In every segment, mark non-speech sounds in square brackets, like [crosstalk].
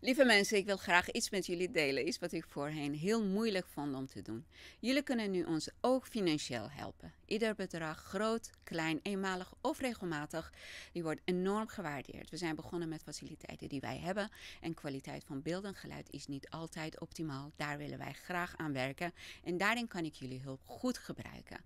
Lieve mensen, ik wil graag iets met jullie delen, iets wat ik voorheen heel moeilijk vond om te doen. Jullie kunnen nu ons ook financieel helpen. Ieder bedrag, groot, klein, eenmalig of regelmatig, die wordt enorm gewaardeerd. We zijn begonnen met faciliteiten die wij hebben en kwaliteit van beeld en geluid is niet altijd optimaal. Daar willen wij graag aan werken en daarin kan ik jullie hulp goed gebruiken.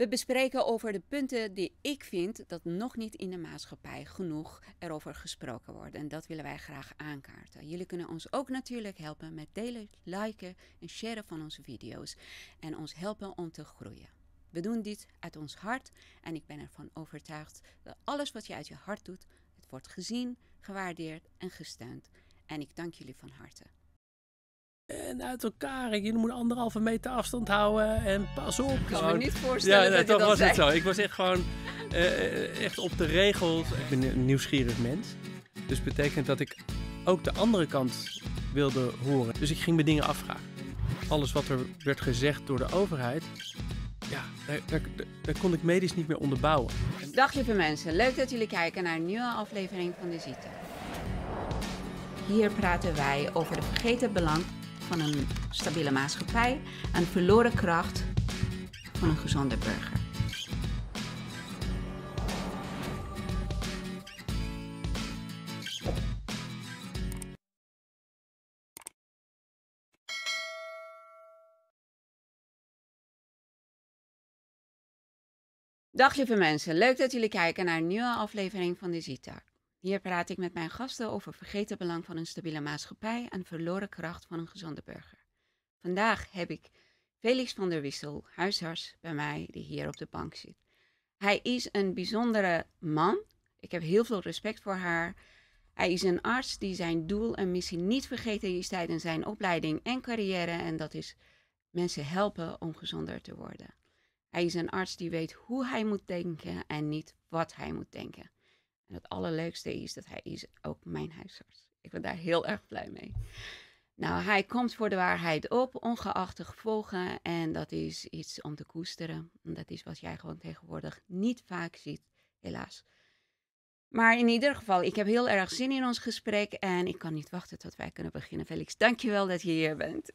We bespreken over de punten die ik vind dat nog niet in de maatschappij genoeg erover gesproken wordt. En dat willen wij graag aankaarten. Jullie kunnen ons ook natuurlijk helpen met delen, liken en sharen van onze video's. En ons helpen om te groeien. We doen dit uit ons hart en ik ben ervan overtuigd dat alles wat je uit je hart doet, het wordt gezien, gewaardeerd en gesteund. En ik dank jullie van harte en uit elkaar. Jullie moeten anderhalve meter afstand houden en pas op. Ik kan me niet voorstellen ja, dat, ja, was het zo. Ik was echt gewoon eh, echt op de regels. Ik ben een nieuwsgierig mens. Dus betekent dat ik ook de andere kant wilde horen. Dus ik ging me dingen afvragen. Alles wat er werd gezegd door de overheid, ja, daar, daar, kon ik medisch niet meer onderbouwen. Dag lieve mensen, leuk dat jullie kijken naar een nieuwe aflevering van De Zieten. Hier praten wij over de vergeten belang van een stabiele maatschappij en verloren kracht van een gezonde burger. Dag lieve mensen, leuk dat jullie kijken naar een nieuwe aflevering van de Zietak. Hier praat ik met mijn gasten over vergeten belang van een stabiele maatschappij en verloren kracht van een gezonde burger. Vandaag heb ik Felix van der Wissel, huisarts bij mij, die hier op de bank zit. Hij is een bijzondere man. Ik heb heel veel respect voor haar. Hij is een arts die zijn doel en missie niet vergeten is tijdens zijn opleiding en carrière. En dat is mensen helpen om gezonder te worden. Hij is een arts die weet hoe hij moet denken en niet wat hij moet denken. En het allerleukste is dat hij is ook mijn huisarts. Ik ben daar heel erg blij mee. Nou, hij komt voor de waarheid op, ongeacht de gevolgen. En dat is iets om te koesteren. dat is wat jij gewoon tegenwoordig niet vaak ziet, helaas. Maar in ieder geval, ik heb heel erg zin in ons gesprek. En ik kan niet wachten tot wij kunnen beginnen. Felix, dankjewel dat je hier bent.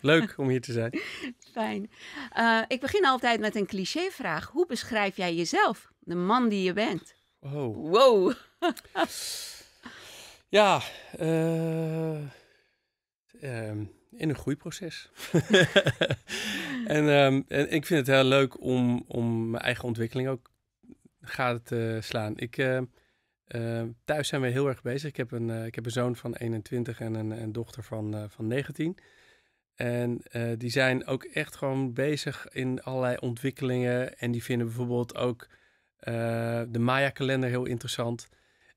Leuk om hier te zijn. [laughs] Fijn. Eh, ik begin altijd met een clichévraag. Hoe beschrijf jij jezelf, de man die je bent? Oh. Wow. [laughs] ja, eh, ehm, in een groeiproces. [laughs] en, ehm, en, ik vind het heel leuk om, om mijn eigen ontwikkeling ook gaat te slaan. Ik, eh, ehm, thuis zijn we heel erg bezig. Ik heb een, eh, ik heb een zoon van 21 en een, dochter van, van 19. En die zijn ook echt gewoon bezig in allerlei ontwikkelingen. En die vinden bijvoorbeeld ook eh, de Maya-kalender heel interessant.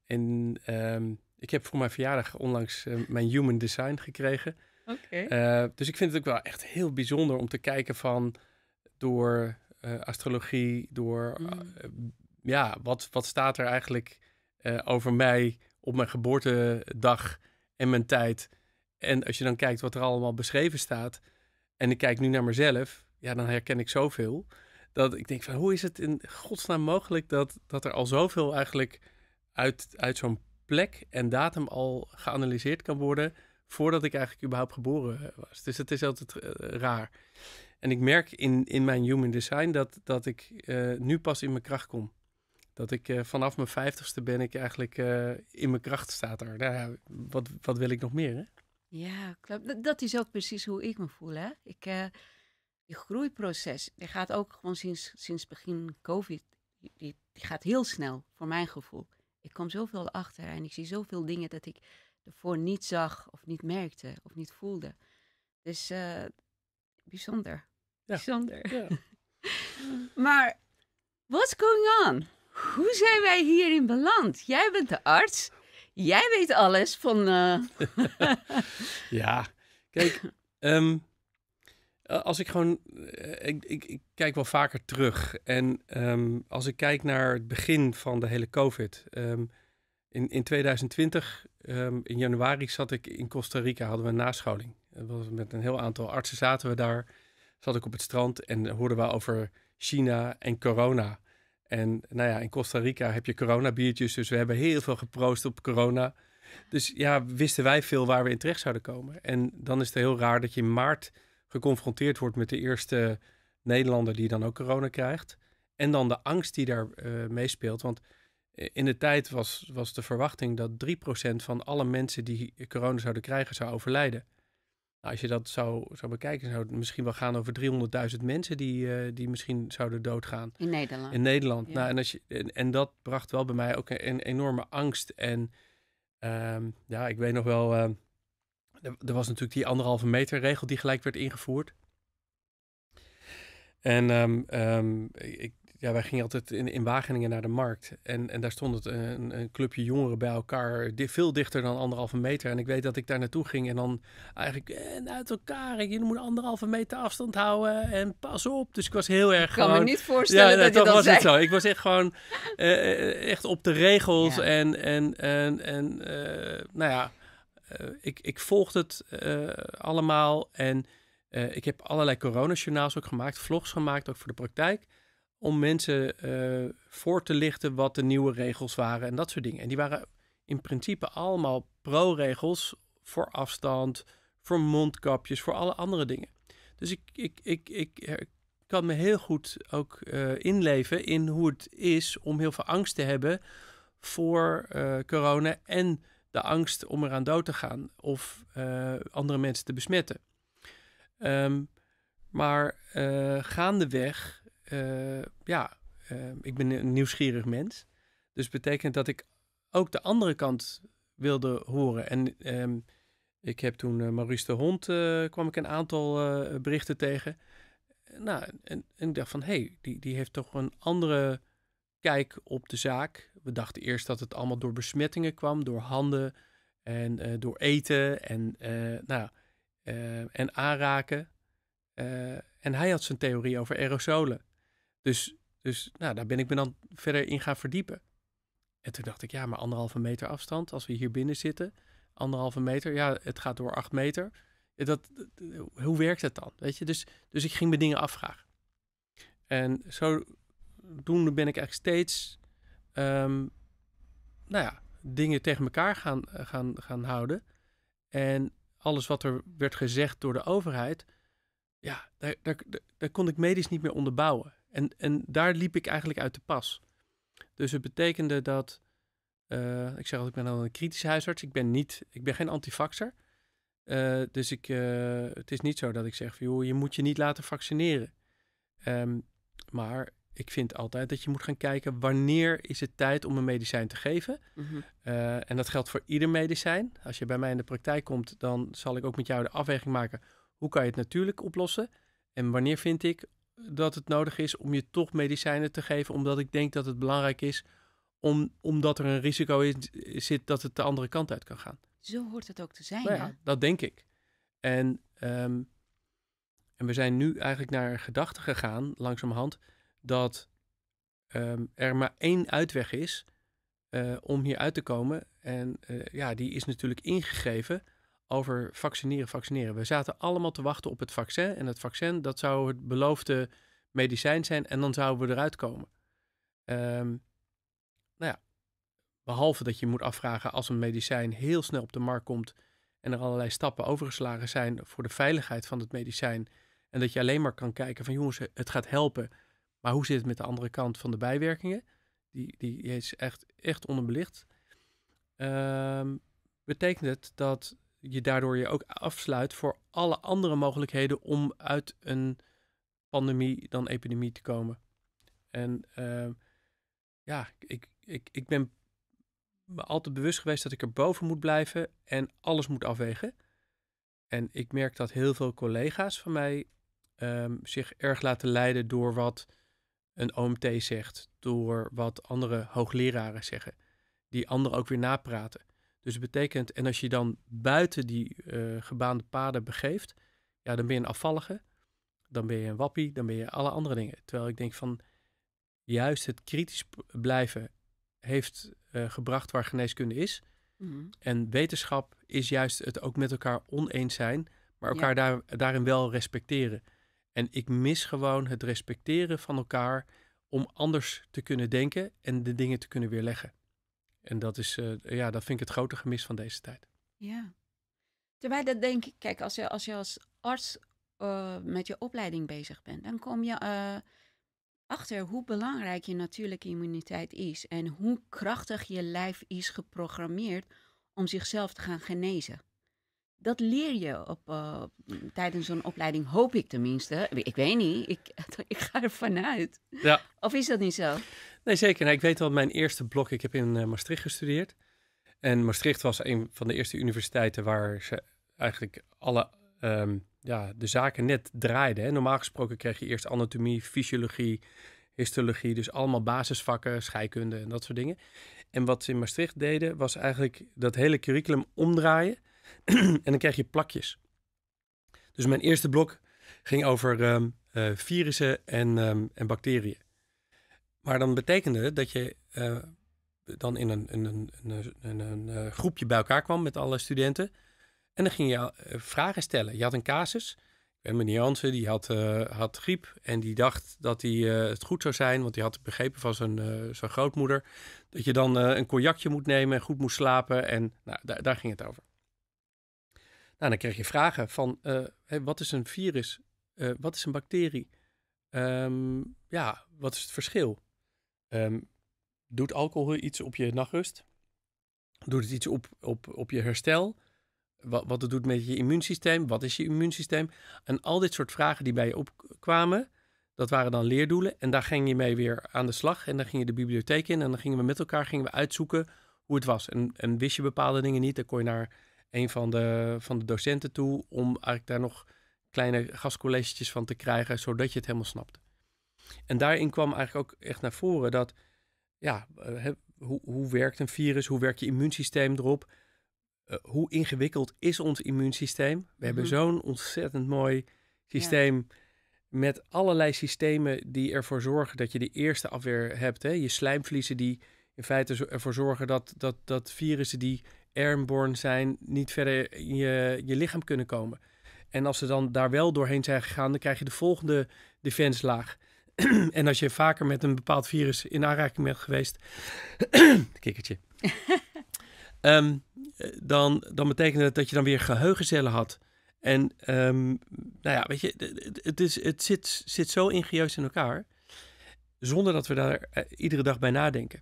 En ehm, ik heb voor mijn verjaardag onlangs eh, mijn Human Design gekregen. Eh, dus ik vind het ook wel echt heel bijzonder om te kijken van door astrologie, door mm. ja, wat, wat staat er eigenlijk over mij op mijn geboortedag en mijn tijd. En als je dan kijkt wat er allemaal beschreven staat. En ik kijk nu naar mezelf. Ja, dan herken ik zoveel dat ik denk van hoe is het in godsnaam mogelijk dat, dat er al zoveel eigenlijk uit, uit zo'n plek en datum al geanalyseerd kan worden voordat ik eigenlijk überhaupt geboren eh, was. Dus het is altijd eh, raar. En ik merk in, in mijn human design dat, dat ik eh, nu pas in mijn kracht kom. Dat ik vanaf mijn vijftigste ben ik eigenlijk in mijn kracht staat er. Nou wat, wat wil ik nog meer hè? Ja, klopt. Dat is ook precies hoe ik me voel hè. Ik die groeiproces, die gaat ook gewoon sinds, sinds begin COVID, die, die, gaat heel snel, voor mijn gevoel. Ik kom zoveel achter en ik zie zoveel dingen dat ik ervoor niet zag of niet merkte of niet voelde. Dus eh, bijzonder. Ja. Bijzonder. Ja. [laughs] maar what's going on? Hoe zijn wij hierin beland? Jij bent de arts. Jij weet alles van. Eh, [laughs] ja, kijk, ehm, eh, als ik gewoon, eh, ik, ik, kijk wel vaker terug. En ehm, als ik kijk naar het begin van de hele COVID. Ehm, in, in 2020, ehm, in januari, zat ik in Costa Rica, hadden we een nascholing. met een heel aantal artsen zaten we daar. Zat ik op het strand en hoorden we over China en corona. En nou ja, in Costa Rica heb je coronabiertjes, dus we hebben heel veel geproost op corona. Dus ja, wisten wij veel waar we in terecht zouden komen. En dan is het heel raar dat je in maart geconfronteerd wordt met de eerste Nederlander die dan ook corona krijgt. En dan de angst die daar uh, meespeelt. Want eh, in de tijd was, was de verwachting dat 3% van alle mensen die corona zouden krijgen, zou overlijden. Nou, als je dat zou, zou bekijken, zou het misschien wel gaan over 300.000 mensen die, eh, die misschien zouden doodgaan. In Nederland. In Nederland. Nou, en, als je, en, en, dat bracht wel bij mij ook een, enorme angst. En ehm, ja, ik weet nog wel. Ehm, er was natuurlijk die anderhalve meter regel die gelijk werd ingevoerd. En ehm, ehm, ik, ja, wij gingen altijd in, Wageningen naar de markt. En, en daar stond het een, een clubje jongeren bij elkaar, veel dichter dan anderhalve meter. En ik weet dat ik daar naartoe ging en dan eigenlijk eh, nou, uit elkaar. Je moet anderhalve meter afstand houden en pas op. Dus ik was heel erg. Ik kan me niet voorstellen. Ja, dat, nou, dat, dat was zei. het zo. Ik was echt gewoon eh, eh, echt op de regels. En, en, en, en nou ja. Eh, ik, ik volg het eh, allemaal en eh, ik heb allerlei coronajournaals ook gemaakt, vlogs gemaakt, ook voor de praktijk om mensen voor te lichten wat de nieuwe regels waren en dat soort dingen. En die waren in principe allemaal pro-regels voor afstand, voor mondkapjes, voor alle andere dingen. Dus ik, ik, ik, ik kan me heel goed ook inleven in hoe het is om heel veel angst te hebben voor corona en de angst om eraan dood te gaan of eh, andere mensen te besmetten. Ehm, maar uh, gaandeweg, eh, ja, ik ben een nieuwsgierig mens. Dus betekent dat ik ook de andere kant wilde horen. En ehm, ik heb toen Maurice de Hond, kwam ik een aantal berichten tegen. Nou, en, en, ik dacht van, hé, hey, die, die heeft toch een andere kijk op de zaak we dachten eerst dat het allemaal door besmettingen kwam, door handen en eh, door eten en, eh, nou, eh, en aanraken. en hij had zijn theorie over aerosolen. Dus, dus nou, daar ben ik me dan verder in gaan verdiepen. En toen dacht ik, ja, maar anderhalve meter afstand, als we hier binnen zitten, anderhalve meter, ja, het gaat door acht meter. Dat, hoe werkt dat dan? Weet je? Dus, dus ik ging me dingen afvragen. En zo doende ben ik eigenlijk steeds Ehm, nou ja, dingen tegen elkaar gaan, eh, gaan, gaan houden. En alles wat er werd gezegd door de overheid, ja, daar, daar, daar kon ik medisch niet meer onderbouwen. En, en daar liep ik eigenlijk uit de pas. Dus het betekende dat, eh, ik zeg altijd, ik ben al een kritische huisarts. Ik ben niet, ik ben geen antifaxer. Uh, eh, dus ik, het is niet zo dat ik zeg, van, joh, je moet je niet laten vaccineren. Ehm, maar ik vind altijd dat je moet gaan kijken wanneer is het tijd om een medicijn te geven. Mhm. Eh, en dat geldt voor ieder medicijn. Als je bij mij in de praktijk komt, dan zal ik ook met jou de afweging maken hoe kan je het natuurlijk oplossen. En wanneer vind ik dat het nodig is om je toch medicijnen te geven, omdat ik denk dat het belangrijk is, om, omdat er een risico in zit dat het de andere kant uit kan gaan. Zo hoort het ook te zijn. Nou ja, dat denk ik. En, ehm, en we zijn nu eigenlijk naar gedachten gegaan, langzamerhand dat ehm, er maar één uitweg is eh, om hier uit te komen. En eh, ja, die is natuurlijk ingegeven over vaccineren, vaccineren. We zaten allemaal te wachten op het vaccin. En het vaccin, dat zou het beloofde medicijn zijn. En dan zouden we eruit komen. Ehm, nou ja, behalve dat je moet afvragen als een medicijn heel snel op de markt komt en er allerlei stappen overgeslagen zijn voor de veiligheid van het medicijn. En dat je alleen maar kan kijken van jongens, het gaat helpen. Maar hoe zit het met de andere kant van de bijwerkingen? Die, die is echt, echt onderbelicht. Ehm, betekent het dat je daardoor je ook afsluit voor alle andere mogelijkheden om uit een pandemie dan epidemie te komen? En ehm, ja, ik, ik, ik ben me altijd bewust geweest dat ik er boven moet blijven en alles moet afwegen. En ik merk dat heel veel collega's van mij ehm, zich erg laten leiden door wat een OMT zegt, door wat andere hoogleraren zeggen, die anderen ook weer napraten. Dus het betekent, en als je dan buiten die eh, gebaande paden begeeft, ja, dan ben je een afvallige, dan ben je een wappie, dan ben je alle andere dingen. Terwijl ik denk van, juist het kritisch blijven heeft eh, gebracht waar geneeskunde is. Mhm. En wetenschap is juist het ook met elkaar oneens zijn, maar elkaar daar, daarin wel respecteren. En ik mis gewoon het respecteren van elkaar om anders te kunnen denken en de dingen te kunnen weerleggen. En dat, is, eh, ja, dat vind ik het grote gemis van deze tijd. Ja. Terwijl dat denk ik, kijk, als je als, je als arts eh, met je opleiding bezig bent, dan kom je eh, achter hoe belangrijk je natuurlijke immuniteit is en hoe krachtig je lijf is geprogrammeerd om zichzelf te gaan genezen dat leer je op, eh, tijdens zo'n opleiding, hoop ik tenminste. Ik weet niet, ik, [laughs] ik ga er vanuit. Ja. Of is dat niet zo? Nee, zeker. Nou, ik weet wel, mijn eerste blok, ik heb in eh, Maastricht gestudeerd. En Maastricht was een van de eerste universiteiten waar ze eigenlijk alle ehm, ja, de zaken net draaiden. Hè. Normaal gesproken kreeg je eerst anatomie, fysiologie, histologie, dus allemaal basisvakken, scheikunde en dat soort dingen. En wat ze in Maastricht deden, was eigenlijk dat hele curriculum omdraaien [clears throat] en dan krijg je plakjes. Dus mijn eerste blok ging over ehm, eh, virussen en, ehm, en bacteriën. Maar dan betekende dat je eh, dan in een, een, een eh, groepje bij elkaar kwam met alle studenten. En dan ging je vragen stellen. Je had een casus. En meneer Jansen die had, had griep en die dacht dat hij, het goed zou zijn, want die had begrepen van zijn, zijn grootmoeder dat je dan een kojakje moet nemen en goed moest slapen. En nou, daar ging het over. Nou, dan krijg je vragen van eh, wat is een virus? Eh, wat is een bacterie? Ehm, ja, wat is het verschil? Ehm, doet alcohol iets op je nachtrust? Doet het iets op, op, op je herstel? Wat, wat het doet met je immuunsysteem? Wat is je immuunsysteem? En al dit soort vragen die bij je opkwamen, dat waren dan leerdoelen. En daar ging je mee weer aan de slag. En dan ging je de bibliotheek in en dan gingen we met elkaar gingen we uitzoeken hoe het was. En, en wist je bepaalde dingen niet, dan kon je naar een van de, van de docenten toe om eigenlijk daar nog kleine gastcolleges van te krijgen, zodat je het helemaal snapt. En daarin kwam eigenlijk ook echt naar voren dat, ja, eh, hoe, hoe werkt een virus? Hoe werkt je immuunsysteem erop? Eh, hoe ingewikkeld is ons immuunsysteem? We hebben mhm. zo'n ontzettend mooi systeem met allerlei systemen die ervoor zorgen dat je de eerste afweer hebt. Hè? Je slijmvliezen die in feite ervoor zorgen dat, dat, dat virussen die airborne zijn, niet verder in je, je lichaam kunnen komen. En als ze dan daar wel doorheen zijn gegaan, dan krijg je de volgende defense laag. [clears throat] en als je vaker met een bepaald virus in aanraking bent geweest, [clears throat] kikkertje, [laughs] ehm, dan, dan betekent dat dat je dan weer geheugencellen had. En ehm, nou ja, weet je, het, is, het zit, zit zo ingenieus in elkaar, zonder dat we daar eh, iedere dag bij nadenken.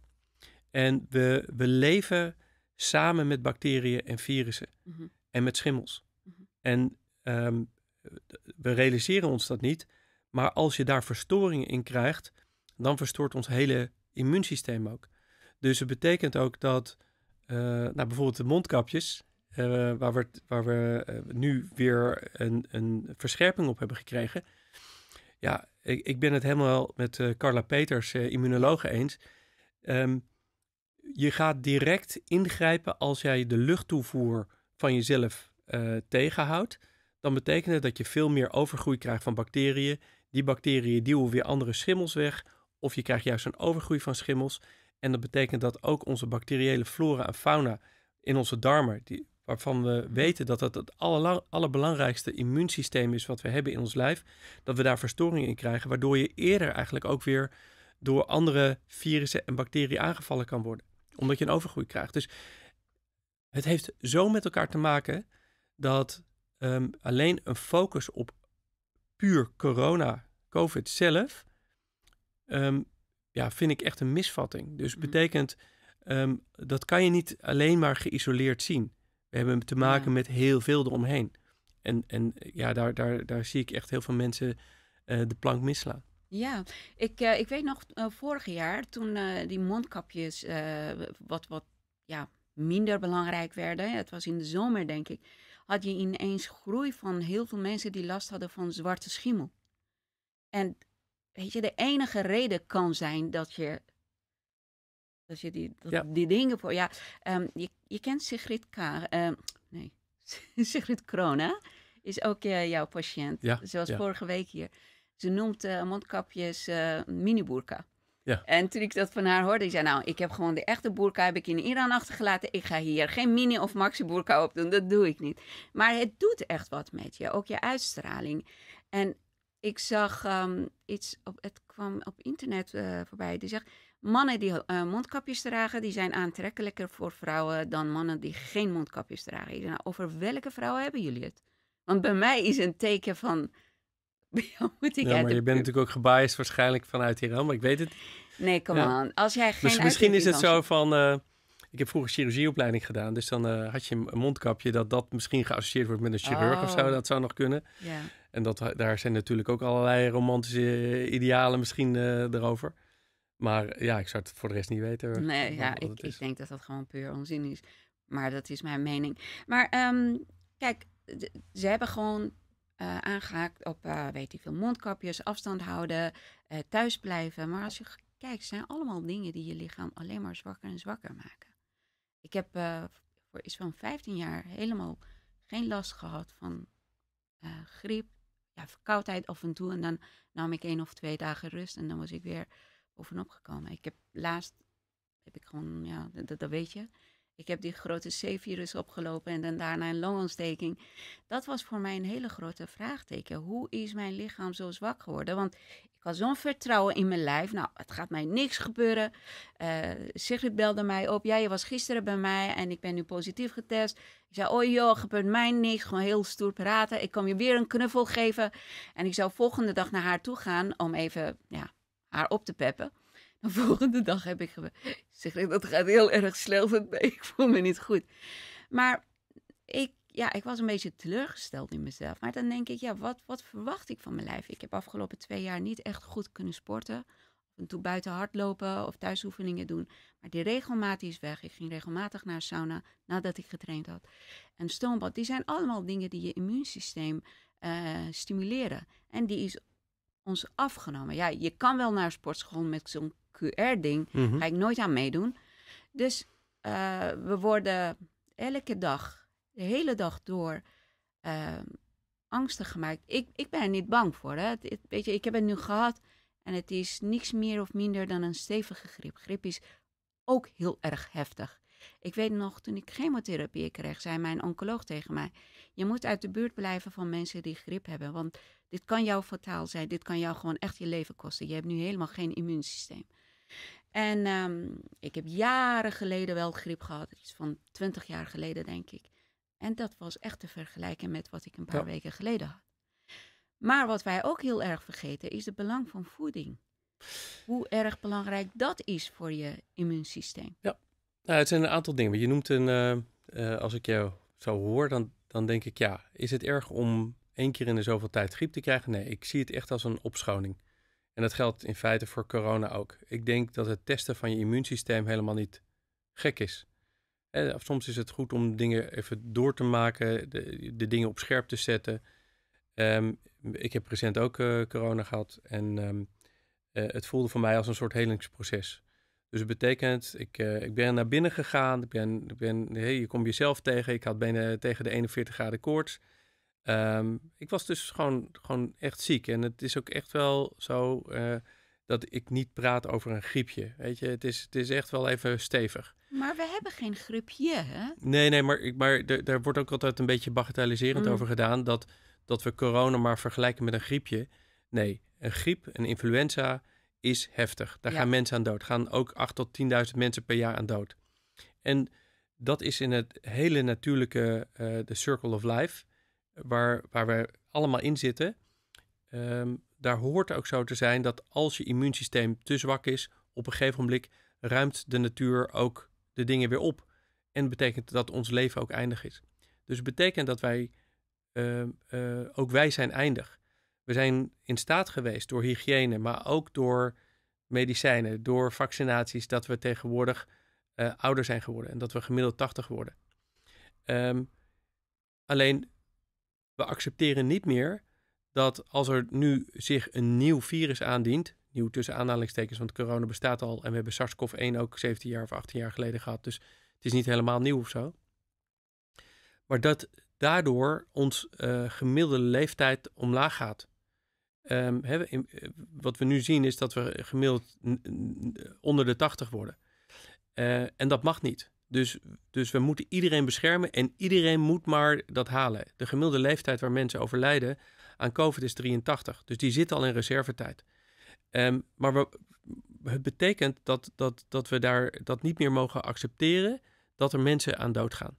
En we, we leven samen met bacteriën en virussen mhm. en met schimmels. Mhm. En ehm, we realiseren ons dat niet, maar als je daar verstoringen in krijgt, dan verstoort ons hele immuunsysteem ook. Dus het betekent ook dat eh, nou, bijvoorbeeld de mondkapjes, eh, waar we, waar we eh, nu weer een, een verscherping op hebben gekregen. Ja, ik, ik ben het helemaal met Carla Peters, immunoloog, eens. Um, je gaat direct ingrijpen als jij de luchttoevoer van jezelf eh, tegenhoudt. Dan betekent dat dat je veel meer overgroei krijgt van bacteriën. Die bacteriën duwen weer andere schimmels weg. Of je krijgt juist een overgroei van schimmels. En dat betekent dat ook onze bacteriële flora en fauna in onze darmen, die, waarvan we weten dat dat het allerbelangrijkste immuunsysteem is wat we hebben in ons lijf, dat we daar verstoringen in krijgen, waardoor je eerder eigenlijk ook weer door andere virussen en bacteriën aangevallen kan worden omdat je een overgroei krijgt. Dus het heeft zo met elkaar te maken dat ehm, alleen een focus op puur corona, COVID zelf, ehm, ja, vind ik echt een misvatting. Dus mm-hmm. betekent, ehm, dat kan je niet alleen maar geïsoleerd zien. We hebben te maken met heel veel eromheen. En, en ja, daar, daar, daar zie ik echt heel veel mensen eh, de plank misslaan. Ja, ik, eh, ik weet nog eh, vorig jaar toen eh, die mondkapjes wat, wat ja, minder belangrijk werden. Het was in de zomer, denk ik. Had je ineens groei van heel veel mensen die last hadden van zwarte schimmel. En weet je, de enige reden kan zijn dat je. Dat je die, die dingen voor. Ja, ehm, je, kent Sigrid K. Ehm, nee, [laughs] Sigrid Krona is ook jouw patiënt. Ja, Zoals vorige week hier. Ze noemt eh, mondkapjes eh, mini-boerka. Ja. En toen ik dat van haar hoorde, ik zei nou, ik heb gewoon de echte boerka heb ik in Iran achtergelaten. Ik ga hier geen mini of maxi boerka op doen, dat doe ik niet. Maar het doet echt wat met je, ook je uitstraling. En ik zag ehm, iets, op, het kwam op internet eh, voorbij, die zegt, mannen die mondkapjes dragen, die zijn aantrekkelijker voor vrouwen dan mannen die geen mondkapjes dragen. Nou, over welke vrouwen hebben jullie het? Want bij mij is een teken van [laughs] ja, maar je bent natuurlijk ook gebiased waarschijnlijk vanuit Iran, maar ik weet het. Nee, kom ja. aan. Als jij dus geen misschien is het zo van... Eh, ik heb vroeger chirurgieopleiding gedaan, dus dan eh, had je een mondkapje dat dat misschien geassocieerd wordt met een chirurg of zo. Oh. Dat zou nog kunnen. Ja. En dat, daar zijn natuurlijk ook allerlei romantische eh, idealen misschien uh, erover. Maar ja, ik zou het voor de rest niet weten. Nee, ja, ik, denk dat dat gewoon puur onzin is. Maar dat is mijn mening. Maar ehm, kijk, ze hebben gewoon eh, aangehaakt op, eh, weet ik veel, mondkapjes, afstand houden, uh, thuis blijven. Maar als je kijkt, zijn allemaal dingen die je lichaam alleen maar zwakker en zwakker maken. Ik heb voor iets van 15 jaar helemaal geen last gehad van griep, ja, verkoudheid af en toe. En dan nam ik één of twee dagen rust en dan was ik weer bovenop gekomen. Ik heb laatst, heb ik gewoon, ja, dat weet je. Ik heb die grote C-virus opgelopen en dan daarna een longontsteking. Dat was voor mij een hele grote vraagteken. Hoe is mijn lichaam zo zwak geworden? Want ik had zo'n vertrouwen in mijn lijf. Nou, het gaat mij niks gebeuren. Uh, Sigrid belde mij op. Ja, je was gisteren bij mij en ik ben nu positief getest. Ik zei, oh joh, gebeurt mij niks. Gewoon heel stoer praten. Ik kom je weer een knuffel geven. En ik zou volgende dag naar haar toe gaan om even ja, haar op te peppen. [laughs] volgende dag heb ik gezegd, dat gaat heel erg snel met Ik voel me niet goed. Maar ik, ja, ik was een beetje teleurgesteld in mezelf. Maar dan denk ik, ja, wat, wat verwacht ik van mijn lijf? Ik heb afgelopen twee jaar niet echt goed kunnen sporten. En toen buiten hardlopen of thuisoefeningen doen. Maar die regelmatig is weg. Ik ging regelmatig naar sauna nadat ik getraind had. En stoombad, die zijn allemaal dingen die je immuunsysteem eh, stimuleren. En die is ons afgenomen. Ja, je kan wel naar sportschool met zo'n QR-ding. Mhm. Ga ik nooit aan meedoen. Dus eh, we worden elke dag, de hele dag door, uh, angstig gemaakt. Ik, ik ben er niet bang voor. Hè? Het, weet je, ik heb het nu gehad en het is niks meer of minder dan een stevige grip. Grip is ook heel erg heftig. Ik weet nog, toen ik chemotherapie kreeg, zei mijn oncoloog tegen mij: Je moet uit de buurt blijven van mensen die grip hebben. Want dit kan jou fataal zijn. Dit kan jou gewoon echt je leven kosten. Je hebt nu helemaal geen immuunsysteem. En ehm, ik heb jaren geleden wel griep gehad, iets van 20 jaar geleden denk ik. En dat was echt te vergelijken met wat ik een paar weken geleden had. Maar wat wij ook heel erg vergeten is het belang van voeding. Hoe erg belangrijk dat is voor je immuunsysteem. Ja, nou, het zijn een aantal dingen. Je noemt een, eh, eh, als ik jou zo hoor, dan, dan denk ik ja, is het erg om één keer in de zoveel tijd griep te krijgen? Nee, ik zie het echt als een opschoning. En dat geldt in feite voor corona ook. Ik denk dat het testen van je immuunsysteem helemaal niet gek is. Eh, soms is het goed om dingen even door te maken, de, de dingen op scherp te zetten. Ehm, ik heb recent ook eh, corona gehad en ehm, eh, het voelde voor mij als een soort helingsproces. Dus het betekent, ik, ik ben naar binnen gegaan, ik ben, ik ben, hey, je komt jezelf tegen. Ik had bijna tegen de 41 graden koorts. Ehm, ik was dus gewoon, gewoon echt ziek. En het is ook echt wel zo eh, dat ik niet praat over een griepje. Weet je, het is, het is echt wel even stevig. Maar we hebben geen griepje, hè? Nee, nee, maar, maar daar wordt ook altijd een beetje bagatelliserend mm. over gedaan. Dat, dat we corona maar vergelijken met een griepje. Nee, een griep, een influenza is heftig. Daar gaan mensen aan dood. Gaan ook 8 tot 10.000 mensen per jaar aan dood. En dat is in het hele natuurlijke, eh, de circle of life waar, waar we allemaal in zitten, ehm, daar hoort ook zo te zijn dat als je immuunsysteem te zwak is, op een gegeven moment ruimt de natuur ook de dingen weer op. En betekent dat ons leven ook eindig is. Dus het betekent dat wij, ehm, eh, ook wij zijn eindig. We zijn in staat geweest door hygiëne, maar ook door medicijnen, door vaccinaties, dat we tegenwoordig eh, ouder zijn geworden en dat we gemiddeld 80 worden. Ehm, alleen we accepteren niet meer dat als er nu zich een nieuw virus aandient, nieuw tussen aanhalingstekens, want corona bestaat al en we hebben SARS-CoV-1 ook 17 jaar of 18 jaar geleden gehad, dus het is niet helemaal nieuw of zo. Maar dat daardoor ons eh, gemiddelde leeftijd omlaag gaat. Ehm, eh, wat we nu zien is dat we gemiddeld onder de 80 worden. Eh, en dat mag niet. Dus, dus we moeten iedereen beschermen en iedereen moet maar dat halen. De gemiddelde leeftijd waar mensen overlijden aan COVID is 83. Dus die zit al in reservetijd. Um, maar het betekent dat, dat, dat we daar, dat niet meer mogen accepteren dat er mensen aan doodgaan.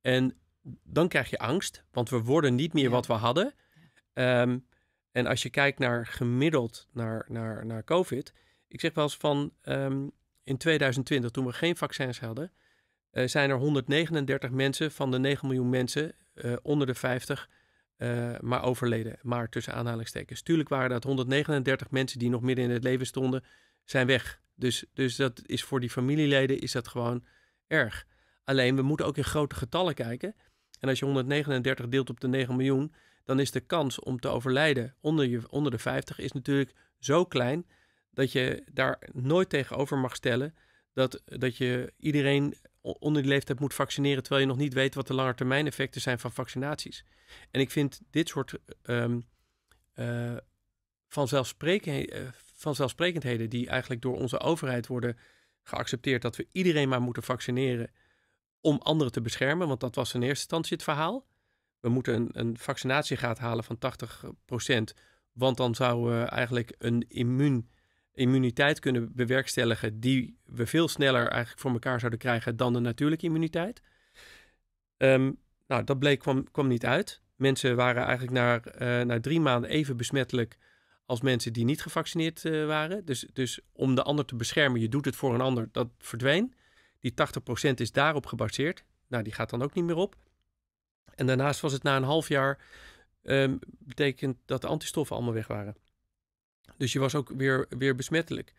En dan krijg je angst, want we worden niet meer wat we hadden. Ehm, en als je kijkt naar gemiddeld naar, naar, naar COVID, ik zeg wel eens van ehm, in 2020, toen we geen vaccins hadden, eh, zijn er 139 mensen van de 9 miljoen mensen eh, onder de 50 eh, maar overleden. Maar tussen aanhalingstekens. Tuurlijk waren dat 139 mensen die nog midden in het leven stonden, zijn weg. Dus, dus dat is voor die familieleden is dat gewoon erg. Alleen we moeten ook in grote getallen kijken. En als je 139 deelt op de 9 miljoen, dan is de kans om te overlijden onder, je, onder de 50 is natuurlijk zo klein dat je daar nooit tegenover mag stellen dat, dat je iedereen onder die leeftijd moet vaccineren, terwijl je nog niet weet wat de lange effecten zijn van vaccinaties. En ik vind dit soort um, ehm, uh, eh, vanzelfsprekendheden, eh, vanzelfsprekendheden die eigenlijk door onze overheid worden geaccepteerd, dat we iedereen maar moeten vaccineren om anderen te beschermen, want dat was in eerste instantie het verhaal. We moeten een, vaccinatiegraad halen van 80%, want dan zou eigenlijk een immuun immuniteit kunnen bewerkstelligen die we veel sneller eigenlijk voor elkaar zouden krijgen dan de natuurlijke immuniteit. Ehm, nou, dat bleek kwam, kwam niet uit. Mensen waren eigenlijk na, eh, na drie maanden even besmettelijk als mensen die niet gevaccineerd eh, waren. Dus, dus om de ander te beschermen, je doet het voor een ander, dat verdween. Die 80% is daarop gebaseerd. Nou, die gaat dan ook niet meer op. En daarnaast was het na een half jaar, um, betekent dat de antistoffen allemaal weg waren. Dus je was ook weer, weer besmettelijk.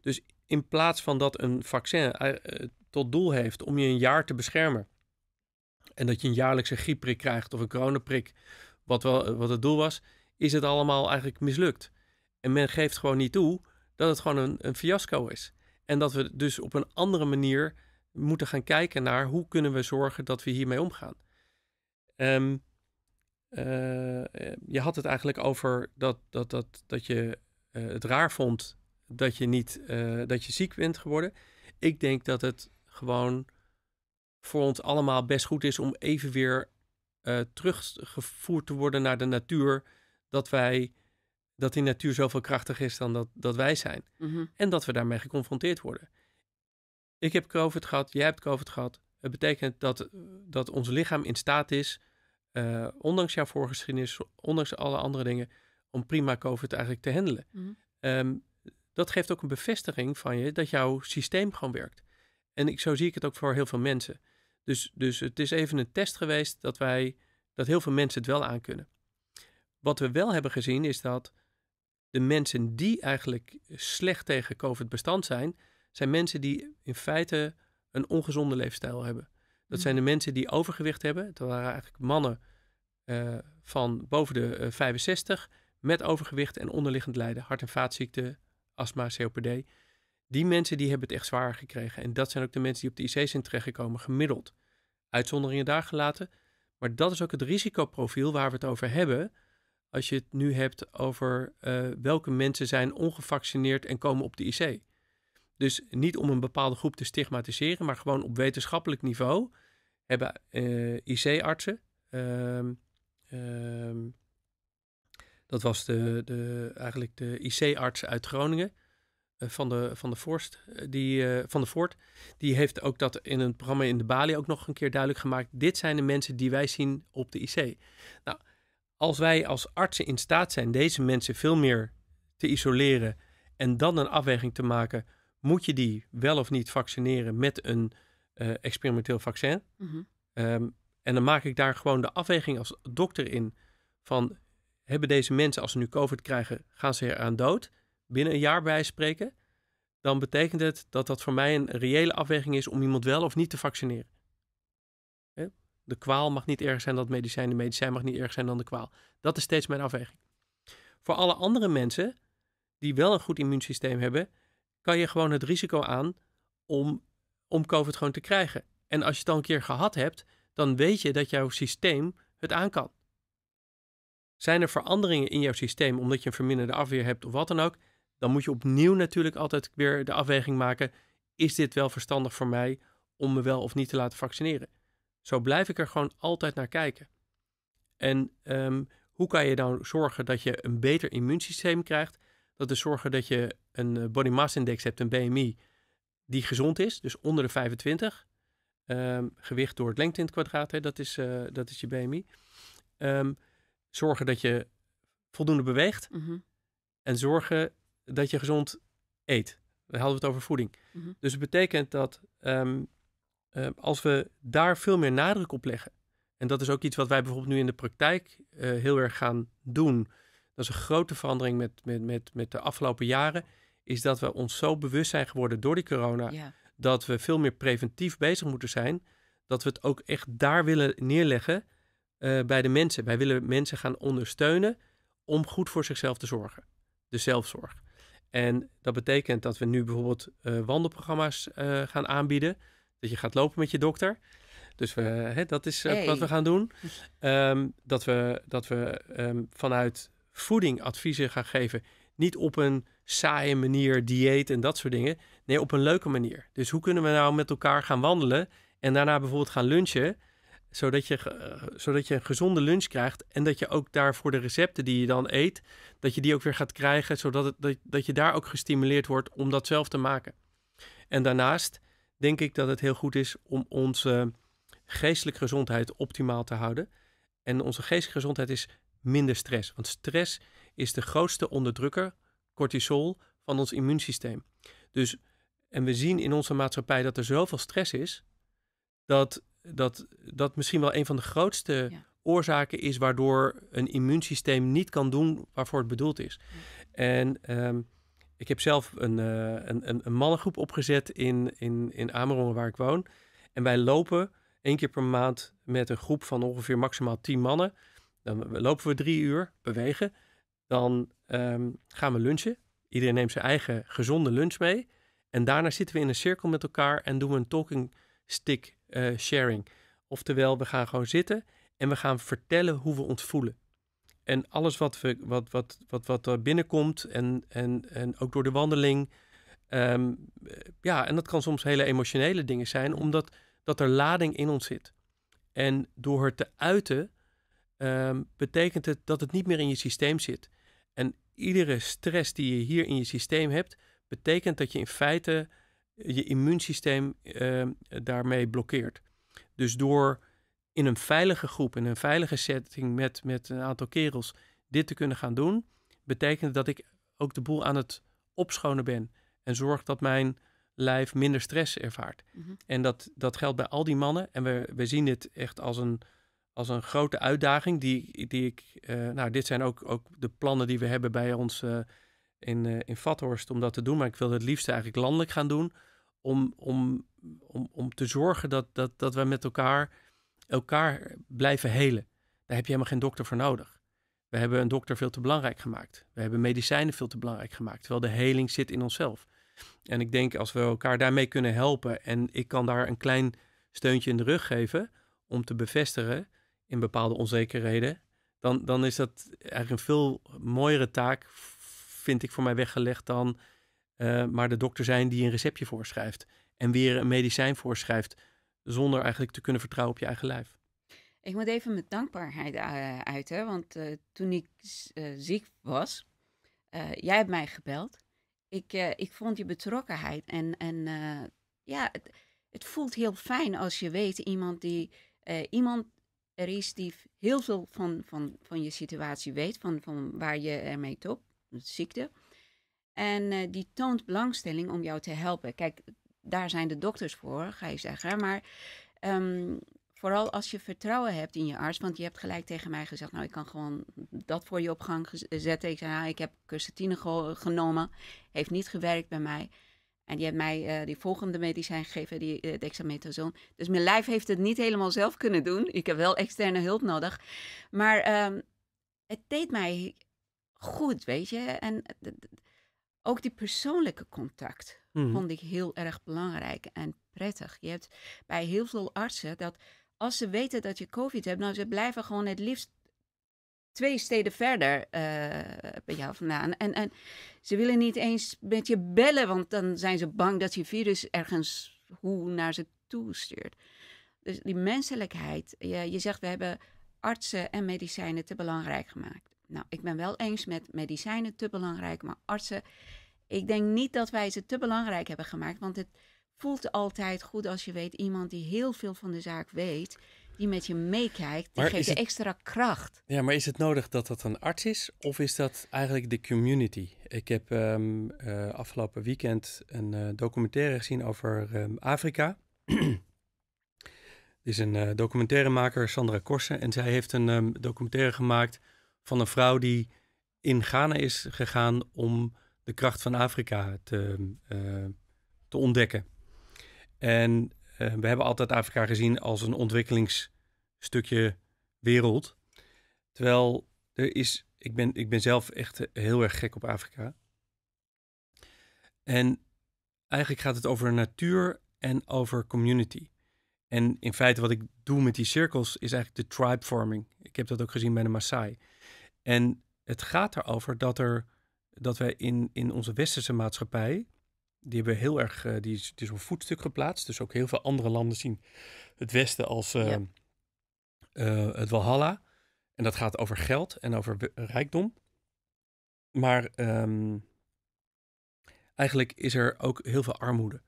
Dus in plaats van dat een vaccin eh, eh, tot doel heeft om je een jaar te beschermen. En dat je een jaarlijkse griepprik krijgt of een coronaprik, wat, wel, eh, wat het doel was, is het allemaal eigenlijk mislukt. En men geeft gewoon niet toe dat het gewoon een, een fiasco is. En dat we dus op een andere manier moeten gaan kijken naar hoe kunnen we zorgen dat we hiermee omgaan. Ehm, je had het eigenlijk over dat, dat, dat, dat je eh, het raar vond dat je, niet, eh, dat je ziek bent geworden. Ik denk dat het gewoon voor ons allemaal best goed is om even weer eh, teruggevoerd te worden naar de natuur. Dat wij dat die natuur zoveel krachtiger is dan dat, dat wij zijn. Mhm. En dat we daarmee geconfronteerd worden. Ik heb COVID gehad, jij hebt COVID gehad. Het betekent dat, dat ons lichaam in staat is, ondanks jouw voorgeschiedenis, ondanks alle andere dingen, om prima COVID eigenlijk te handelen. Mhm. Ehm, dat geeft ook een bevestiging van je dat jouw systeem gewoon werkt. En ik, zo zie ik het ook voor heel veel mensen. Dus, dus het is even een test geweest dat wij, dat heel veel mensen het wel aankunnen. Wat we wel hebben gezien is dat de mensen die eigenlijk slecht tegen COVID bestand zijn, zijn mensen die in feite een ongezonde leefstijl hebben. Dat zijn de mhm. mensen die overgewicht hebben. Dat waren eigenlijk mannen eh, van boven de 65 eh, met overgewicht en onderliggend lijden, hart- en vaatziekten, astma, COPD. Die mensen die hebben het echt zwaar gekregen. En dat zijn ook de mensen die op de IC zijn terechtgekomen, gemiddeld. Uitzonderingen daar gelaten. Maar dat is ook het risicoprofiel waar we het over hebben. Als je het nu hebt over eh, welke mensen zijn ongevaccineerd en komen op de IC. Dus niet om een bepaalde groep te stigmatiseren, maar gewoon op wetenschappelijk niveau hebben eh, IC-artsen. Ehm, ehm, dat was de, de, eigenlijk de IC-arts uit Groningen. Eh, van de, van, de Forst, eh, die, eh, van de Voort. Die heeft ook dat in een programma in de Bali ook nog een keer duidelijk gemaakt. Dit zijn de mensen die wij zien op de IC. Nou, als wij als artsen in staat zijn deze mensen veel meer te isoleren en dan een afweging te maken, moet je die wel of niet vaccineren met een experimenteel vaccin? Mhm. Ehm, en dan maak ik daar gewoon de afweging als dokter in van hebben deze mensen, als ze nu COVID krijgen, gaan ze eraan dood. Binnen een jaar bij spreken. Dan betekent het dat dat voor mij een reële afweging is om iemand wel of niet te vaccineren. De kwaal mag niet erger zijn dan het medicijn. De medicijn mag niet erger zijn dan de kwaal. Dat is steeds mijn afweging. Voor alle andere mensen die wel een goed immuunsysteem hebben, kan je gewoon het risico aan om, om COVID gewoon te krijgen. En als je het dan een keer gehad hebt, dan weet je dat jouw systeem het aan kan. Zijn er veranderingen in jouw systeem omdat je een verminderde afweer hebt of wat dan ook, dan moet je opnieuw natuurlijk altijd weer de afweging maken: is dit wel verstandig voor mij om me wel of niet te laten vaccineren? Zo blijf ik er gewoon altijd naar kijken. En ehm, hoe kan je dan zorgen dat je een beter immuunsysteem krijgt? Dat is zorgen dat je een eh, body mass index hebt, een BMI, die gezond is, dus onder de 25. Ehm, gewicht door het lengte in het kwadraat, hè, dat, is, eh, dat is je BMI. Um, ehm, zorgen dat je voldoende beweegt mhm. en zorgen dat je gezond eet. We hadden het over voeding. Mhm. Dus het betekent dat ehm, ehm, als we daar veel meer nadruk op leggen, en dat is ook iets wat wij bijvoorbeeld nu in de praktijk eh, heel erg gaan doen. Dat is een grote verandering met, met, met, met de afgelopen jaren. Is dat we ons zo bewust zijn geworden door die corona. Dat we veel meer preventief bezig moeten zijn. Dat we het ook echt daar willen neerleggen. Eh, bij de mensen. Wij willen mensen gaan ondersteunen om goed voor zichzelf te zorgen. De zelfzorg. En dat betekent dat we nu bijvoorbeeld eh, wandelprogramma's eh, gaan aanbieden. Dat je gaat lopen met je dokter. Dus we, hè, dat is wat we gaan doen. [laughs] Ehm, dat we, dat we ehm, vanuit voeding adviezen gaan geven. Niet op een saaie manier, dieet en dat soort dingen. Nee, op een leuke manier. Dus hoe kunnen we nou met elkaar gaan wandelen en daarna bijvoorbeeld gaan lunchen? Zodat je, zodat je een gezonde lunch krijgt. En dat je ook daarvoor de recepten die je dan eet, dat je die ook weer gaat krijgen. Zodat het, dat, dat je daar ook gestimuleerd wordt om dat zelf te maken. En daarnaast denk ik dat het heel goed is om onze geestelijke gezondheid optimaal te houden. En onze geestelijke gezondheid is minder stress. Want stress is de grootste onderdrukker, cortisol, van ons immuunsysteem. Dus, en we zien in onze maatschappij dat er zoveel stress is, dat dat dat misschien wel een van de grootste oorzaken is waardoor een immuunsysteem niet kan doen waarvoor het bedoeld is. En ehm, ik heb zelf eh, een, een, een, mannengroep opgezet in, in, in Amerongen waar ik woon. En wij lopen één keer per maand met een groep van ongeveer maximaal tien mannen. Dan lopen we drie uur, bewegen. Dan ehm, gaan we lunchen. Iedereen neemt zijn eigen gezonde lunch mee. En daarna zitten we in een cirkel met elkaar en doen we een talking stick eh, sharing. Oftewel, we gaan gewoon zitten en we gaan vertellen hoe we ons voelen. En alles wat, we, wat, wat, wat, wat er binnenkomt en, en, en ook door de wandeling. Ehm, ja, en dat kan soms hele emotionele dingen zijn, omdat dat er lading in ons zit. En door het te uiten, ehm, betekent het dat het niet meer in je systeem zit. En iedere stress die je hier in je systeem hebt, betekent dat je in feite je immuunsysteem ehm, daarmee blokkeert. Dus door in een veilige groep, in een veilige setting met, met een aantal kerels dit te kunnen gaan doen, betekent dat ik ook de boel aan het opschonen ben. En zorg dat mijn lijf minder stress ervaart. Mhm. En dat, dat geldt bij al die mannen. En we, we zien dit echt als een, als een grote uitdaging die, die ik... Eh, nou, dit zijn ook, ook de plannen die we hebben bij ons... Eh, in, eh, in Vathorst om dat te doen. Maar ik wilde het liefst eigenlijk landelijk gaan doen. Om, om, om, om te zorgen dat, dat, dat wij met elkaar, elkaar blijven helen. Daar heb je helemaal geen dokter voor nodig. We hebben een dokter veel te belangrijk gemaakt. We hebben medicijnen veel te belangrijk gemaakt. Terwijl de heling zit in onszelf. En ik denk als we elkaar daarmee kunnen helpen. En ik kan daar een klein steuntje in de rug geven. Om te bevestigen in bepaalde onzekerheden. Dan, dan is dat eigenlijk een veel mooiere taak vind ik voor mij weggelegd dan eh, maar de dokter zijn die een receptje voorschrijft. En weer een medicijn voorschrijft, zonder eigenlijk te kunnen vertrouwen op je eigen lijf. Ik moet even mijn dankbaarheid uh, uiten, want eh, toen ik ziek was, jij hebt mij gebeld. Ik, ik vond je betrokkenheid en, en ja, het, het, voelt heel fijn als je weet iemand die iemand er is die heel veel van, van, van je situatie weet, van, van waar je ermee top, ziekte. En eh, die toont belangstelling om jou te helpen. Kijk, daar zijn de dokters voor, ga je zeggen. Maar ehm, vooral als je vertrouwen hebt in je arts. Want je hebt gelijk tegen mij gezegd: Nou, ik kan gewoon dat voor je op gang eh, zetten. Ik zei: ah, ik heb curcatine genomen. Heeft niet gewerkt bij mij. En die heeft mij eh, die volgende medicijn gegeven, die dexamethason. Dus mijn lijf heeft het niet helemaal zelf kunnen doen. Ik heb wel externe hulp nodig. Maar ehm, het deed mij goed, weet je. En eh, ook die persoonlijke contact mhm. vond ik heel erg belangrijk en prettig. Je hebt bij heel veel artsen dat als ze weten dat je COVID hebt, nou ze blijven gewoon het liefst twee steden verder eh, bij jou vandaan. En, en ze willen niet eens met je bellen, want dan zijn ze bang dat je virus ergens hoe naar ze toe stuurt. Dus die menselijkheid, je, je zegt we hebben artsen en medicijnen te belangrijk gemaakt. Nou, ik ben wel eens met medicijnen te belangrijk, maar artsen. Ik denk niet dat wij ze te belangrijk hebben gemaakt, want het voelt altijd goed als je weet iemand die heel veel van de zaak weet, die met je meekijkt, die geeft je extra kracht. Ja, maar is het nodig dat dat een arts is of is dat eigenlijk de community? Ik heb ehm, eh, afgelopen weekend een eh, documentaire gezien over ehm, Afrika. Afrika. [clears throat] is een eh, documentairemaker, Sandra Korsen. En zij heeft een ehm, documentaire gemaakt van een vrouw die in Ghana is gegaan om de kracht van Afrika te, eh, te ontdekken. En eh, we hebben altijd Afrika gezien als een ontwikkelingsstukje wereld. Terwijl er is, ik ben, ik ben zelf echt heel erg gek op Afrika. En eigenlijk gaat het over natuur en over community. En in feite wat ik doe met die cirkels is eigenlijk de tribe forming. Ik heb dat ook gezien bij de Maasai. En het gaat erover dat, er, dat wij in, in onze westerse maatschappij, die hebben heel erg, eh, die, is, die is op voetstuk geplaatst. Dus ook heel veel andere landen zien het Westen als eh, eh, het Walhalla. En dat gaat over geld en over rijkdom. Maar ehm, eigenlijk is er ook heel veel armoede.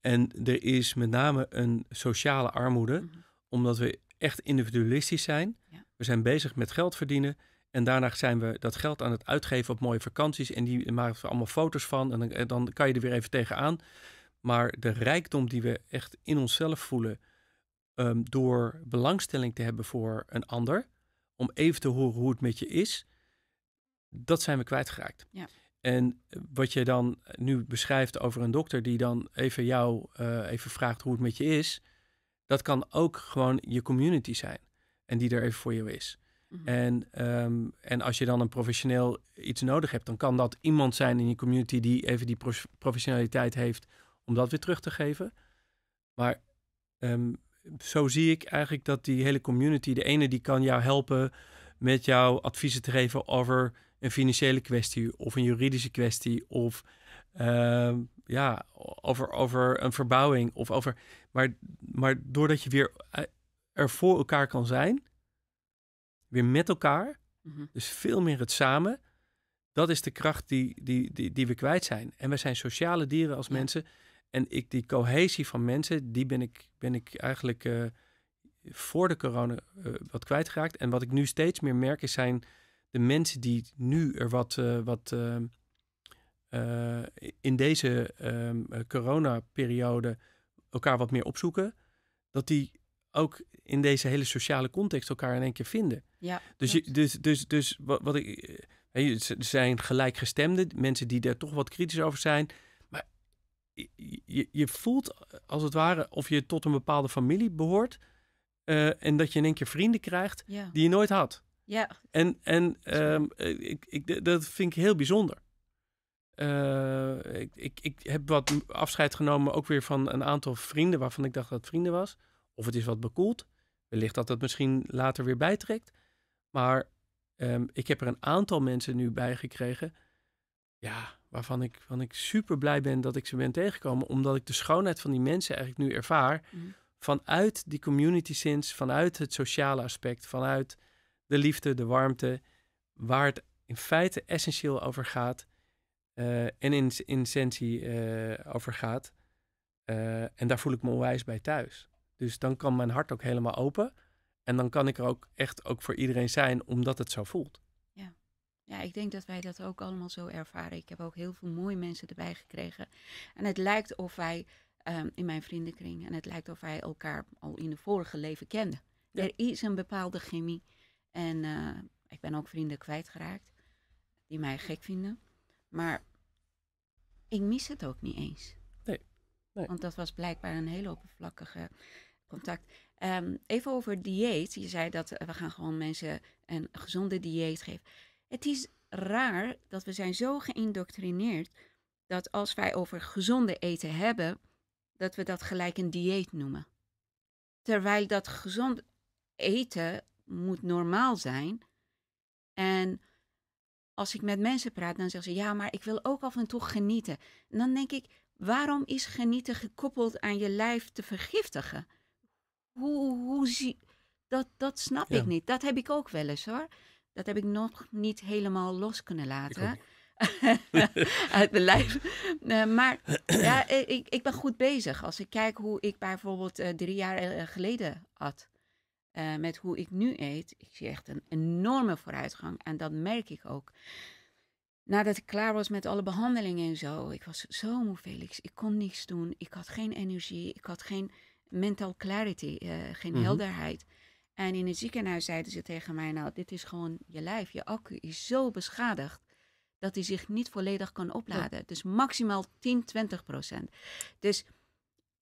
En er is met name een sociale armoede, mhm. omdat we echt individualistisch zijn. We zijn bezig met geld verdienen en daarna zijn we dat geld aan het uitgeven op mooie vakanties. En die maken we allemaal foto's van. En dan, eh, dan kan je er weer even tegenaan. Maar de rijkdom die we echt in onszelf voelen. Ehm, door belangstelling te hebben voor een ander. Om even te horen hoe het met je is. Dat zijn we kwijtgeraakt. Ja. En eh, wat je dan eh, nu beschrijft over een dokter die dan even jou even vraagt hoe het met je is. Dat kan ook gewoon je community zijn. En die er even voor je is. Mhm. En, ehm, en als je dan een professioneel iets nodig hebt, dan kan dat iemand zijn in je community die even die professionaliteit heeft om dat weer terug te geven. Maar ehm, zo zie ik eigenlijk dat die hele community, de ene die kan jou helpen met jouw adviezen te geven over een financiële kwestie of een juridische kwestie of ehm, ja, over, over een verbouwing of over. Maar, maar doordat je weer eh, er voor elkaar kan zijn, weer met elkaar. Mhm. Dus veel meer het samen. Dat is de kracht die, die, die, die we kwijt zijn. En we zijn sociale dieren als mensen. En ik, die cohesie van mensen, die ben ik, ben ik eigenlijk eh, voor de corona uh, wat kwijtgeraakt. En wat ik nu steeds meer merk, is zijn de mensen die nu er wat, eh, wat ehm, in deze ehm, corona periode elkaar wat meer opzoeken. Dat die ook in deze hele sociale context elkaar in één keer vinden. Ja, dus, je, dus, dus, dus wat, ik. Eh, er zijn gelijkgestemden, mensen die daar toch wat kritisch over zijn. Maar je, je voelt als het ware of je tot een bepaalde familie behoort. Eh, en dat je in één keer vrienden krijgt die je nooit had. Ja. En, en ehm, eh, ik, ik, dat vind ik heel bijzonder. ik, ik, ik heb wat afscheid genomen ook weer van een aantal vrienden waarvan ik dacht dat het vrienden was. Of het is wat bekoeld. Wellicht dat dat misschien later weer bijtrekt. Maar ehm, ik heb er een aantal mensen nu bij gekregen. Ja, waarvan ik, van ik super blij ben dat ik ze ben tegengekomen. Omdat ik de schoonheid van die mensen eigenlijk nu ervaar. Mhm. Vanuit die community sins, vanuit het sociale aspect, vanuit de liefde, de warmte. Waar het in feite essentieel over gaat. Eh, en in, essentie eh, over gaat. Eh, en daar voel ik me onwijs bij thuis. Dus dan kan mijn hart ook helemaal open. En dan kan ik er ook echt ook voor iedereen zijn, omdat het zo voelt. Ja, ja ik denk dat wij dat ook allemaal zo ervaren. Ik heb ook heel veel mooie mensen erbij gekregen. En het lijkt of wij ehm, in mijn vriendenkring, en het lijkt of wij elkaar al in de vorige leven kenden. Er is een bepaalde chemie. En eh, ik ben ook vrienden kwijtgeraakt die mij gek vinden. Maar ik mis het ook niet eens. Nee. nee. Want dat was blijkbaar een hele oppervlakkige contact. Ehm, even over dieet. Je zei dat eh, we gaan gewoon mensen een gezonde dieet geven. Het is raar dat we zijn zo geïndoctrineerd dat als wij over gezonde eten hebben, dat we dat gelijk een dieet noemen. Terwijl dat gezond eten moet normaal zijn. En als ik met mensen praat, dan zeggen ze ja, maar ik wil ook af en toe genieten. En dan denk ik, waarom is genieten gekoppeld aan je lijf te vergiftigen? hoe, hoe zie... Dat, dat snap ik niet. Dat heb ik ook wel eens hoor. Dat heb ik nog niet helemaal los kunnen laten. [laughs] Uit mijn lijf. [laughs] Eh, maar ja, eh, ik, ik ben goed bezig. Als ik kijk hoe ik bijvoorbeeld eh, drie jaar geleden had met hoe ik nu eet. Ik zie echt een enorme vooruitgang. En dat merk ik ook. Nadat ik klaar was met alle behandelingen en zo. Ik was zo moe, Felix. Ik kon niks doen. Ik had geen energie. Ik had geen mental clarity, eh, geen mhm. helderheid. En in het ziekenhuis zeiden ze tegen mij, nou, dit is gewoon je lijf, je accu is zo beschadigd dat hij zich niet volledig kan opladen. Dus maximaal 10, 20 procent. Dus,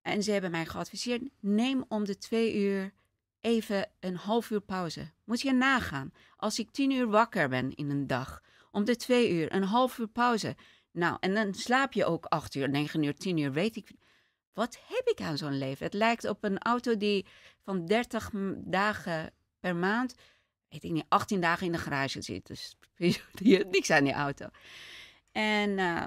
en ze hebben mij geadviseerd, neem om de twee uur even een half uur pauze. Moet je nagaan, als ik tien uur wakker ben in een dag, om de twee uur, een half uur pauze. Nou, en dan slaap je ook acht uur, negen uur, tien uur, weet ik. Wat heb ik aan zo'n leven? Het lijkt op een auto die van 30 dagen per maand, weet ik niet, 18 dagen in de garage zit. Dus [laughs] niks aan die auto. En, eh,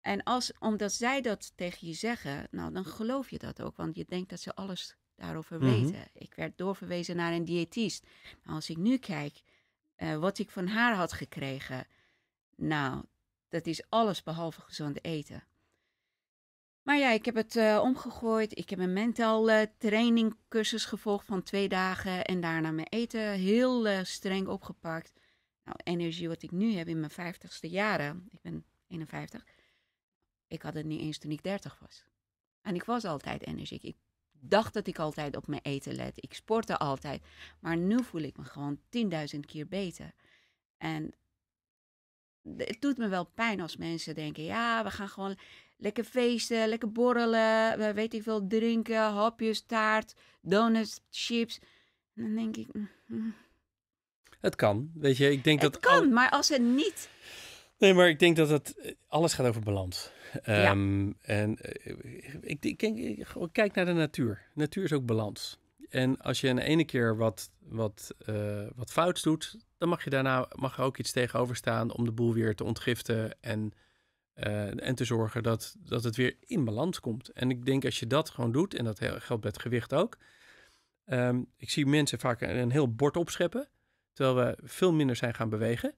en als, omdat zij dat tegen je zeggen, nou dan geloof je dat ook, want je denkt dat ze alles daarover mhm. weten. Ik werd doorverwezen naar een diëtist. Maar nou, als ik nu kijk eh, wat ik van haar had gekregen, nou, dat is alles behalve gezond eten. Maar ja, ik heb het eh, omgegooid. Ik heb een mentale eh, trainingcursus gevolgd van twee dagen. En daarna mijn eten heel eh, streng opgepakt. Nou, energie wat ik nu heb in mijn vijftigste jaren. Ik ben 51. Ik had het niet eens toen ik 30 was. En ik was altijd energiek. Ik dacht dat ik altijd op mijn eten let. Ik sportte altijd. Maar nu voel ik me gewoon 10.000 keer beter. En het doet me wel pijn als mensen denken: ja, we gaan gewoon Lekker feesten, lekker borrelen, weet ik veel, drinken, hapjes, taart, donuts, chips. En dan denk ik... Mm, mm. het kan, weet je. Ik denk het kan, maar als het niet... Nee, maar ik denk dat het alles gaat over balans. ja. Ehm, en eh, ik, denk, ik kijk naar de natuur. Natuur is ook balans. En als je een ene keer wat, wat, eh, wat fouts doet, dan mag je daarna mag ook iets tegenover staan om de boel weer te ontgiften en eh, en te zorgen dat, dat het weer in balans komt. En ik denk als je dat gewoon doet, en dat geldt bij het gewicht ook. Ehm, ik zie mensen vaak een, heel bord opscheppen, terwijl we veel minder zijn gaan bewegen.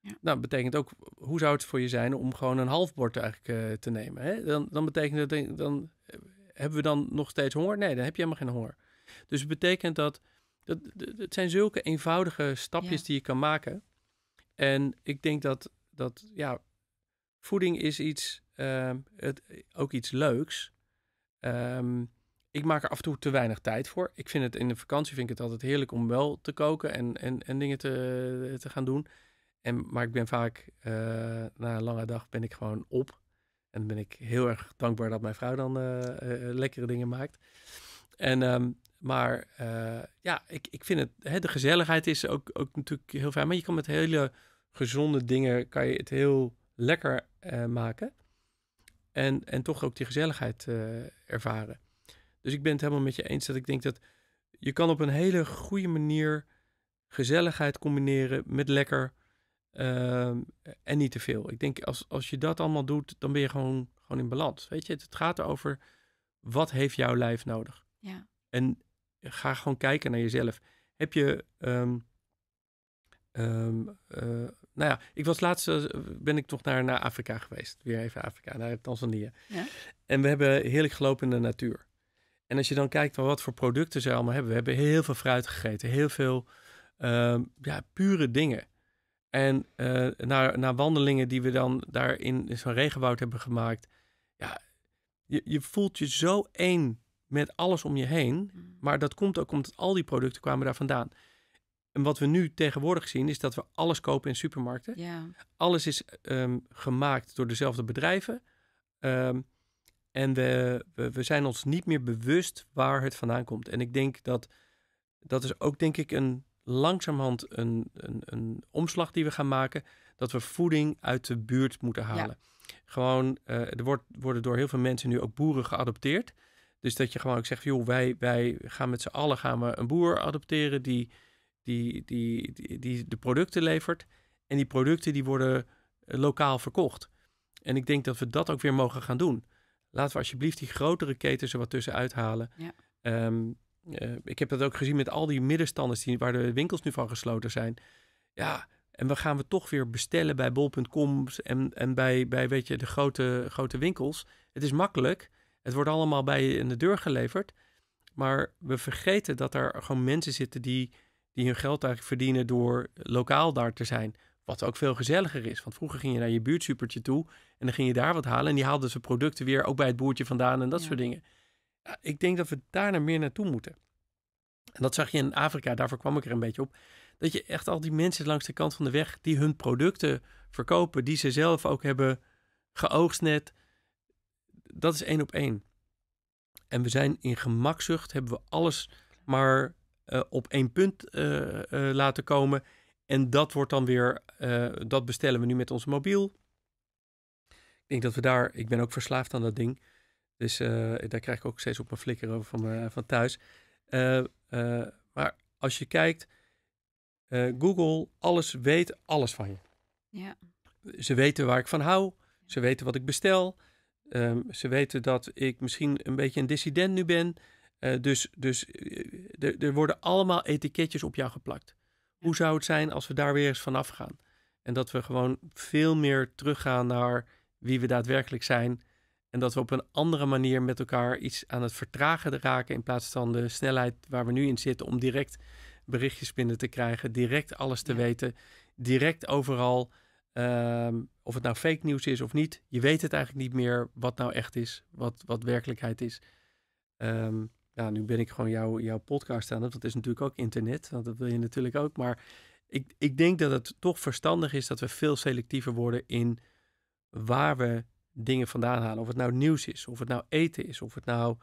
Ja. Nou, betekent ook, hoe zou het voor je zijn om gewoon een half bord eigenlijk eh, te nemen? Hè? Dan, dan betekent dat, dan eh, hebben we dan nog steeds honger? Nee, dan heb je helemaal geen honger. Dus het betekent dat, dat, het zijn zulke eenvoudige stapjes die je kan maken. En ik denk dat, dat ja, voeding is iets, ehm, het, ook iets leuks. Ehm, ik maak er af en toe te weinig tijd voor. Ik vind het in de vakantie vind ik het altijd heerlijk om wel te koken en, en, en dingen te, te gaan doen. En, maar ik ben vaak, eh, na een lange dag ben ik gewoon op. En dan ben ik heel erg dankbaar dat mijn vrouw dan eh, eh, lekkere dingen maakt. En, ehm, maar ja, ik, ik vind het, hè, de gezelligheid is ook, ook natuurlijk heel fijn. Maar je kan met hele gezonde dingen, kan je het heel lekker eh, maken. En, en toch ook die gezelligheid eh, ervaren. Dus ik ben het helemaal met je eens dat ik denk dat je kan op een hele goede manier gezelligheid combineren met lekker eh, en niet te veel. Ik denk als, als je dat allemaal doet, dan ben je gewoon, gewoon in balans. Weet je, het, gaat erover wat heeft jouw lijf nodig? Ja. En ga gewoon kijken naar jezelf. Heb je ehm, ehm, nou ja, ik was laatst eh, ben ik toch naar, naar Afrika geweest. Weer even Afrika, naar Tanzania. Ja. En we hebben heerlijk gelopen in de natuur. En als je dan kijkt van wat voor producten ze allemaal hebben. We hebben heel veel fruit gegeten. Heel veel ehm, ja, pure dingen. En uh, naar, naar wandelingen die we dan daar in zo'n regenwoud hebben gemaakt. Ja, je, je voelt je zo één met alles om je heen. Mm. Maar dat komt ook omdat al die producten kwamen daar vandaan. En wat we nu tegenwoordig zien is dat we alles kopen in supermarkten. Ja. Alles is ehm, gemaakt door dezelfde bedrijven. Ehm, en we, we, zijn ons niet meer bewust waar het vandaan komt. En ik denk dat dat is ook, denk ik, een langzamerhand een, een, een omslag die we gaan maken. Dat we voeding uit de buurt moeten halen. Gewoon, eh, er wordt, worden door heel veel mensen nu ook boeren geadopteerd. Dus dat je gewoon ook zegt, joh, wij, wij gaan met z'n allen gaan we een boer adopteren die die, die, die, de producten levert. En die producten die worden eh, lokaal verkocht. En ik denk dat we dat ook weer mogen gaan doen. Laten we alsjeblieft die grotere ketens er wat tussen uithalen. Ja. Ehm, eh, ik heb dat ook gezien met al die middenstanders die, waar de winkels nu van gesloten zijn. Ja, en we gaan we toch weer bestellen bij bol.com en, en bij, bij weet je, de grote, grote winkels. Het is makkelijk. Het wordt allemaal bij je in de deur geleverd. Maar we vergeten dat er gewoon mensen zitten die die hun geld eigenlijk verdienen door lokaal daar te zijn. Wat ook veel gezelliger is. Want vroeger ging je naar je buurtsupertje toe en dan ging je daar wat halen. En die haalden ze producten weer ook bij het boertje vandaan en dat soort dingen. Ja, ik denk dat we daar naar meer naartoe moeten. En dat zag je in Afrika, daarvoor kwam ik er een beetje op. Dat je echt al die mensen langs de kant van de weg die hun producten verkopen, die ze zelf ook hebben geoogst net. Dat is één op één. En we zijn in gemakzucht, hebben we alles maar eh, op één punt eh, eh, laten komen. En dat wordt dan weer, dat bestellen we nu met ons mobiel. Ik denk dat we daar, ik ben ook verslaafd aan dat ding. Dus daar krijg ik ook steeds op mijn flikker over van, van thuis. maar als je kijkt, Google, alles weet alles van je. Ja. Ze weten waar ik van hou. Ze weten wat ik bestel. Ehm, ze weten dat ik misschien een beetje een dissident nu ben. Eh, dus dus eh, er worden allemaal etiketjes op jou geplakt. Hoe zou het zijn als we daar weer eens vanaf gaan? En dat we gewoon veel meer teruggaan naar wie we daadwerkelijk zijn. En dat we op een andere manier met elkaar iets aan het vertragen raken. In plaats van de snelheid waar we nu in zitten. Om direct berichtjes binnen te krijgen. Direct alles te weten. Direct overal. Ehm, of het nou fake nieuws is of niet. Je weet het eigenlijk niet meer wat nou echt is. Wat, wat werkelijkheid is. Um, ja nu ben ik gewoon jou, jouw podcast aan het, dat is natuurlijk ook internet, want dat wil je natuurlijk ook. Maar ik, ik denk dat het toch verstandig is dat we veel selectiever worden in waar we dingen vandaan halen. Of het nou nieuws is, of het nou eten is, of het nou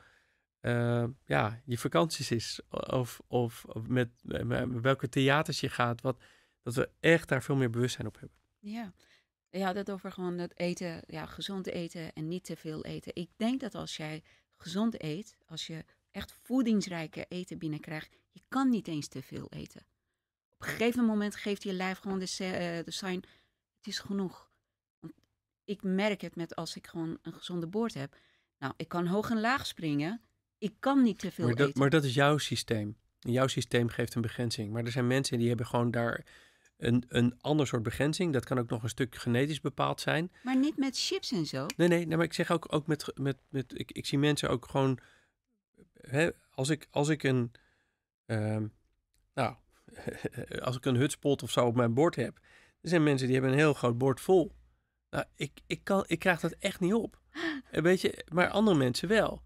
eh, ja, je vakanties is, of, of, eh, met, welke theaters je gaat. Wat, dat we echt daar veel meer bewustzijn op hebben. Ja. ja dat over gewoon het eten, ja, gezond eten en niet te veel eten. Ik denk dat als jij gezond eet, als je echt voedingsrijke eten binnenkrijgt. Je kan niet eens te veel eten. Op een gegeven moment geeft je lijf gewoon de, eh, de sign: het is genoeg. Want ik merk het met als ik gewoon een gezonde boord heb. Nou, ik kan hoog en laag springen. Ik kan niet te veel maar dat, eten. Maar dat is jouw systeem. Jouw systeem geeft een begrenzing. Maar er zijn mensen die hebben gewoon daar een, een ander soort begrenzing. Dat kan ook nog een stuk genetisch bepaald zijn. Maar niet met chips en zo. Nee, nee, maar ik zeg ook, ook met, met, met ik, ik zie mensen ook gewoon als, ik, als ik een. Ehm, nou, [laughs] als ik een hutspot of zo op mijn bord heb. Er zijn mensen die hebben een heel groot bord vol. Nou, ik, ik, kan, ik krijg dat echt niet op. [gasps] Een eh, beetje, maar andere mensen wel.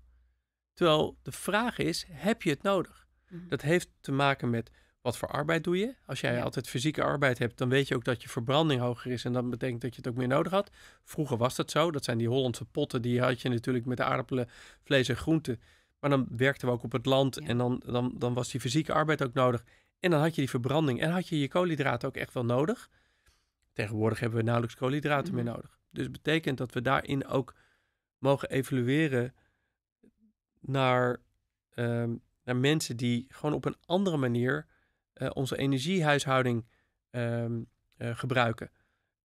Terwijl de vraag is, heb je het nodig? Mhm. Dat heeft te maken met wat voor arbeid doe je. Als jij altijd fysieke arbeid hebt, dan weet je ook dat je verbranding hoger is. En dat betekent dat je het ook meer nodig had. Vroeger was dat zo. Dat zijn die Hollandse potten. Die had je natuurlijk met aardappelen, vlees en groenten. Maar dan werkten we ook op het land en dan, dan, dan was die fysieke arbeid ook nodig. En dan had je die verbranding en had je je koolhydraten ook echt wel nodig. Tegenwoordig hebben we nauwelijks koolhydraten meer mhm. nodig. Dus betekent dat we daarin ook mogen evolueren naar, ehm, naar mensen die gewoon op een andere manier eh, onze energiehuishouding ehm, eh, gebruiken.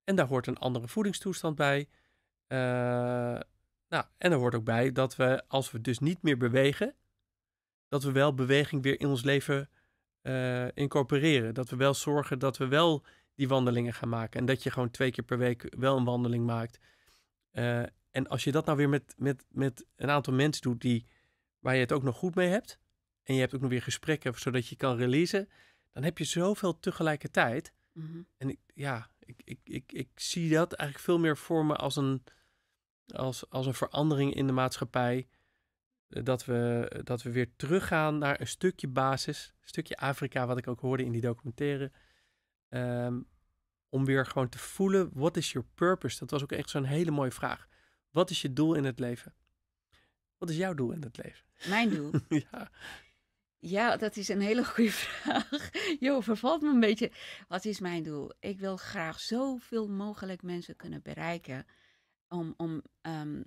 En daar hoort een andere voedingstoestand bij. Uh, nou, en er hoort ook bij dat we, als we dus niet meer bewegen, dat we wel beweging weer in ons leven eh, incorporeren. Dat we wel zorgen dat we wel die wandelingen gaan maken. En dat je gewoon twee keer per week wel een wandeling maakt. Eh, en als je dat nou weer met, met, met een aantal mensen doet die, waar je het ook nog goed mee hebt. En je hebt ook nog weer gesprekken zodat je kan releasen. Dan heb je zoveel tegelijkertijd. Mhm. En ik, ja, ik, ik, ik, ik zie dat eigenlijk veel meer voor me als een als, als een verandering in de maatschappij. Eh, dat we, dat we weer teruggaan naar een stukje basis, een stukje Afrika, wat ik ook hoorde in die documentaire. Ehm, om weer gewoon te voelen, wat is your purpose? Dat was ook echt zo'n hele mooie vraag. Wat is je doel in het leven? Wat is jouw doel in het leven? Mijn doel? [laughs] ja. Ja, dat is een hele goede [laughs] vraag. Jo, vervalt me een beetje. Wat is mijn doel? Ik wil graag zoveel mogelijk mensen kunnen bereiken om, om ehm,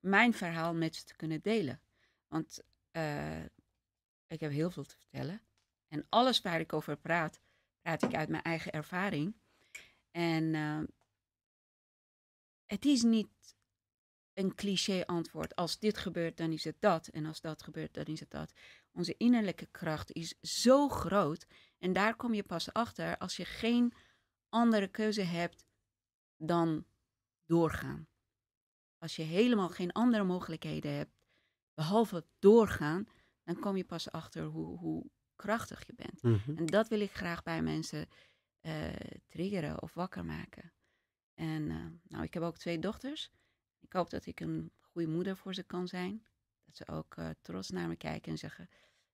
mijn verhaal met ze te kunnen delen. Want eh, ik heb heel veel te vertellen. En alles waar ik over praat, praat ik uit mijn eigen ervaring. En ehm, het is niet een cliché antwoord. Als dit gebeurt, dan is het dat. En als dat gebeurt, dan is het dat. Onze innerlijke kracht is zo groot. En daar kom je pas achter als je geen andere keuze hebt dan doorgaan. Als je helemaal geen andere mogelijkheden hebt, behalve doorgaan, dan kom je pas achter hoe, hoe krachtig je bent. Mhm. En dat wil ik graag bij mensen eh, triggeren of wakker maken. En eh, nou, ik heb ook twee dochters. Ik hoop dat ik een goede moeder voor ze kan zijn. Dat ze ook eh, trots naar me kijken en zeggen: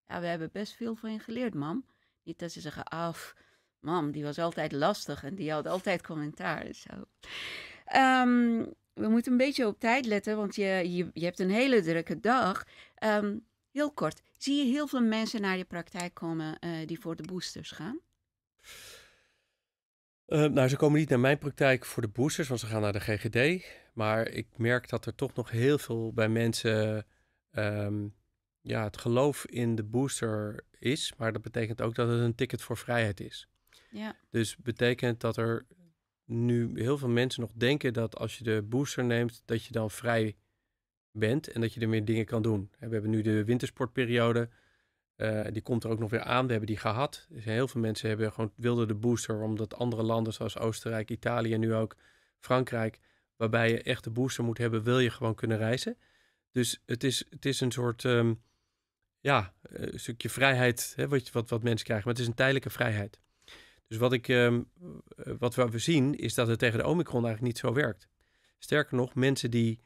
Ja, we hebben best veel van je geleerd, mam. Niet dat ze zeggen: Af, ah, mam, die was altijd lastig en die had altijd commentaar. Zo. Ehm, we moeten een beetje op tijd letten, want je, je, je hebt een hele drukke dag. Ehm, heel kort, zie je heel veel mensen naar je praktijk komen eh, die voor de boosters gaan? Eh, nou, ze komen niet naar mijn praktijk voor de boosters, want ze gaan naar de GGD. Maar ik merk dat er toch nog heel veel bij mensen ehm, ja, het geloof in de booster is. Maar dat betekent ook dat het een ticket voor vrijheid is. Ja. Dus betekent dat er nu heel veel mensen nog denken dat als je de booster neemt, dat je dan vrij bent en dat je er meer dingen kan doen. We hebben nu de wintersportperiode. Eh, die komt er ook nog weer aan. We hebben die gehad. heel veel mensen hebben gewoon, wilden de booster, omdat andere landen zoals Oostenrijk, Italië en nu ook Frankrijk, waarbij je echt de booster moet hebben, wil je gewoon kunnen reizen. Dus het is, het is een soort ehm, ja, een stukje vrijheid, hè, wat, wat, wat mensen krijgen. Maar het is een tijdelijke vrijheid. Dus wat, ik, ehm, wat we zien is dat het tegen de Omicron eigenlijk niet zo werkt. Sterker nog, mensen die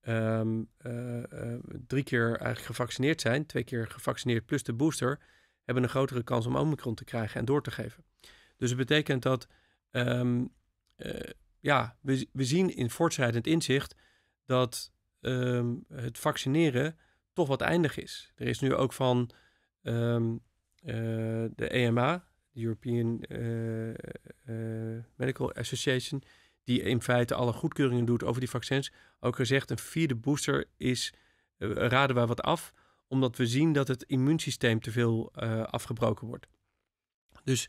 ehm, eh, eh, drie keer eigenlijk gevaccineerd zijn, twee keer gevaccineerd plus de booster, hebben een grotere kans om Omicron te krijgen en door te geven. Dus het betekent dat, ehm, eh, ja, we, we zien in voortschrijdend inzicht dat het vaccineren toch wat eindig is. Er is nu ook van de EMA, de European eh, eh, Medical Association, die in feite alle goedkeuringen doet over die vaccins, ook gezegd: een vierde booster is, eh, raden wij wat af, omdat we zien dat het immuunsysteem te veel afgebroken wordt. Dus,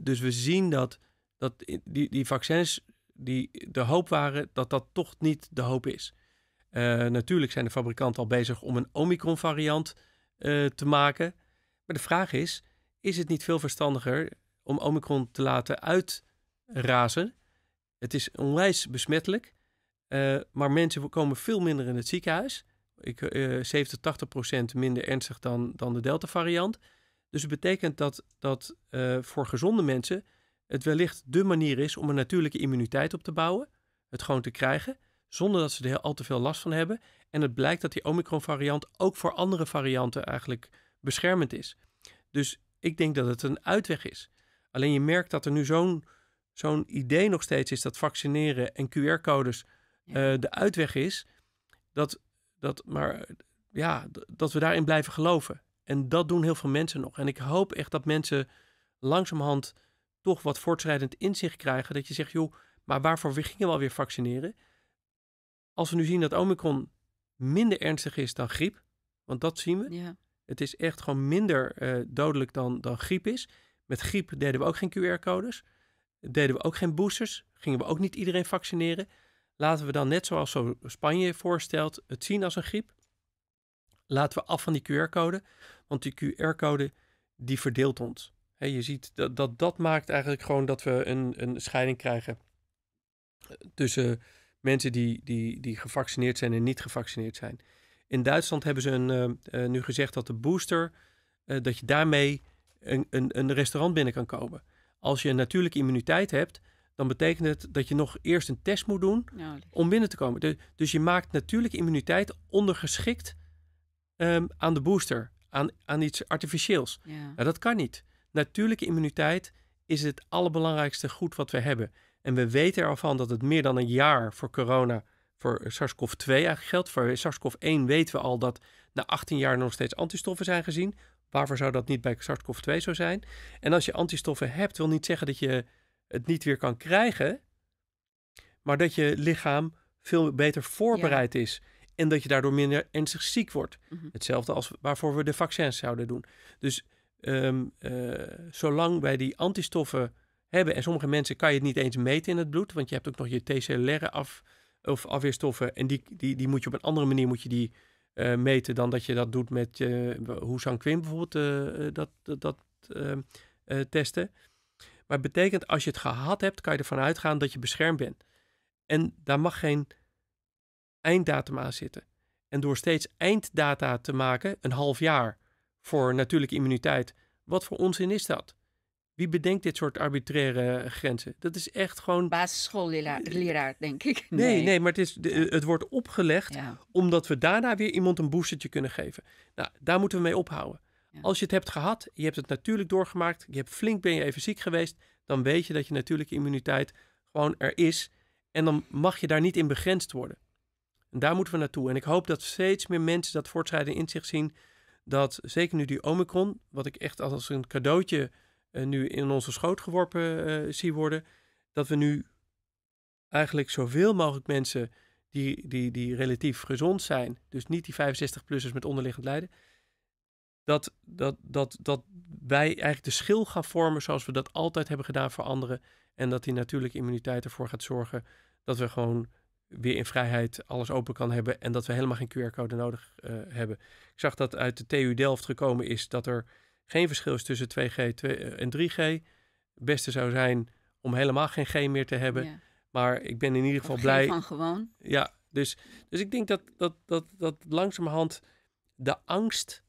dus we zien dat, dat die, die vaccins die de hoop waren, dat dat toch niet de hoop is. natuurlijk zijn de fabrikanten al bezig om een Omicron-variant te maken. Maar de vraag is: is het niet veel verstandiger om Omicron te laten uitrazen? Het is onwijs besmettelijk, eh, maar mensen komen veel minder in het ziekenhuis. Ik, 70, eh, 80 procent minder ernstig dan, dan de Delta-variant. Dus het betekent dat, dat eh, voor gezonde mensen het wellicht de manier is om een natuurlijke immuniteit op te bouwen. Het gewoon te krijgen, zonder dat ze er al te veel last van hebben. En het blijkt dat die Omicron-variant ook voor andere varianten eigenlijk beschermend is. Dus ik denk dat het een uitweg is. Alleen je merkt dat er nu zo'n zo'n idee nog steeds is dat vaccineren en QR-codes eh, de uitweg is. Dat, dat, maar, ja, dat we daarin blijven geloven. En dat doen heel veel mensen nog. En ik hoop echt dat mensen langzamerhand toch wat voortschrijdend inzicht krijgen. Dat je zegt, joh, maar waarvoor we gingen we alweer vaccineren? Als we nu zien dat Omicron minder ernstig is dan griep, want dat zien we. Ja. Het is echt gewoon minder eh, dodelijk dan, dan griep is. Met griep deden we ook geen QR-codes. Deden we ook geen boosters. Gingen we ook niet iedereen vaccineren. Laten we dan net zoals zo Spanje voorstelt het zien als een griep. Laten we af van die QR-code. Want die QR-code die verdeelt ons. je ziet dat, dat dat maakt eigenlijk gewoon dat we een, een scheiding krijgen eh, tussen mensen die, die, die gevaccineerd zijn en niet gevaccineerd zijn. In Duitsland hebben ze een, eh, eh, nu gezegd dat de booster, eh, dat je daarmee een, een, een restaurant binnen kan komen. Als je een natuurlijke immuniteit hebt, dan betekent het dat je nog eerst een test moet doen om binnen te komen. dus je maakt natuurlijke immuniteit ondergeschikt ehm, aan de booster, aan, aan iets artificieels. Ja. Nou, dat kan niet. Natuurlijke immuniteit is het allerbelangrijkste goed wat we hebben. En we weten ervan dat het meer dan een jaar voor corona voor SARS-CoV-2 eigenlijk geldt. Voor SARS-CoV-1 weten we al dat na 18 jaar nog steeds antistoffen zijn gezien. Waarvoor zou dat niet bij SARS-CoV-2 zo zijn? En als je antistoffen hebt, wil niet zeggen dat je het niet weer kan krijgen, maar dat je lichaam veel beter voorbereid is. En dat je daardoor minder ernstig ziek wordt. Mhm. Hetzelfde als waarvoor we de vaccins zouden doen. Dus ehm, eh, zolang wij die antistoffen hebben, en sommige mensen kan je het niet eens meten in het bloed, want je hebt ook nog je T-cellulaire af of afweerstoffen. En die, die, die moet je op een andere manier moet je die, eh, meten dan dat je dat doet met uh, hoe bijvoorbeeld eh, dat, dat ehm, testen. Maar het betekent als je het gehad hebt, kan je ervan uitgaan dat je beschermd bent. En daar mag geen einddatum aan zitten. En door steeds einddata te maken, een half jaar voor natuurlijke immuniteit, wat voor onzin is dat? Wie bedenkt dit soort arbitraire grenzen? Dat is echt gewoon. Basisschoolleraar, denk ik. Nee, nee, maar het, is, het wordt opgelegd omdat we daarna weer iemand een boostertje kunnen geven. Nou, daar moeten we mee ophouden. Als je het hebt gehad, je hebt het natuurlijk doorgemaakt, je hebt flink ben je even ziek geweest, dan weet je dat je natuurlijke immuniteit gewoon er is. En dan mag je daar niet in begrensd worden. En daar moeten we naartoe. En ik hoop dat steeds meer mensen dat voortschrijdend inzicht zien. Dat zeker nu die Omicron, wat ik echt als een cadeautje eh, nu in onze schoot geworpen eh, zie worden. Dat we nu eigenlijk zoveel mogelijk mensen die, die, die relatief gezond zijn, dus niet die 65-plussers met onderliggend lijden, dat, dat, dat, dat wij eigenlijk de schil gaan vormen zoals we dat altijd hebben gedaan voor anderen. En dat die natuurlijke immuniteit ervoor gaat zorgen dat we gewoon weer in vrijheid alles open kan hebben en dat we helemaal geen QR-code nodig eh, hebben. Ik zag dat uit de TU Delft gekomen is dat er geen verschil is tussen 2G eh, en 3G. Het beste zou zijn om helemaal geen G meer te hebben. Maar ik ben in ieder geval blij. Van gewoon. Ja, dus, dus ik denk dat, dat, dat, dat langzamerhand de angst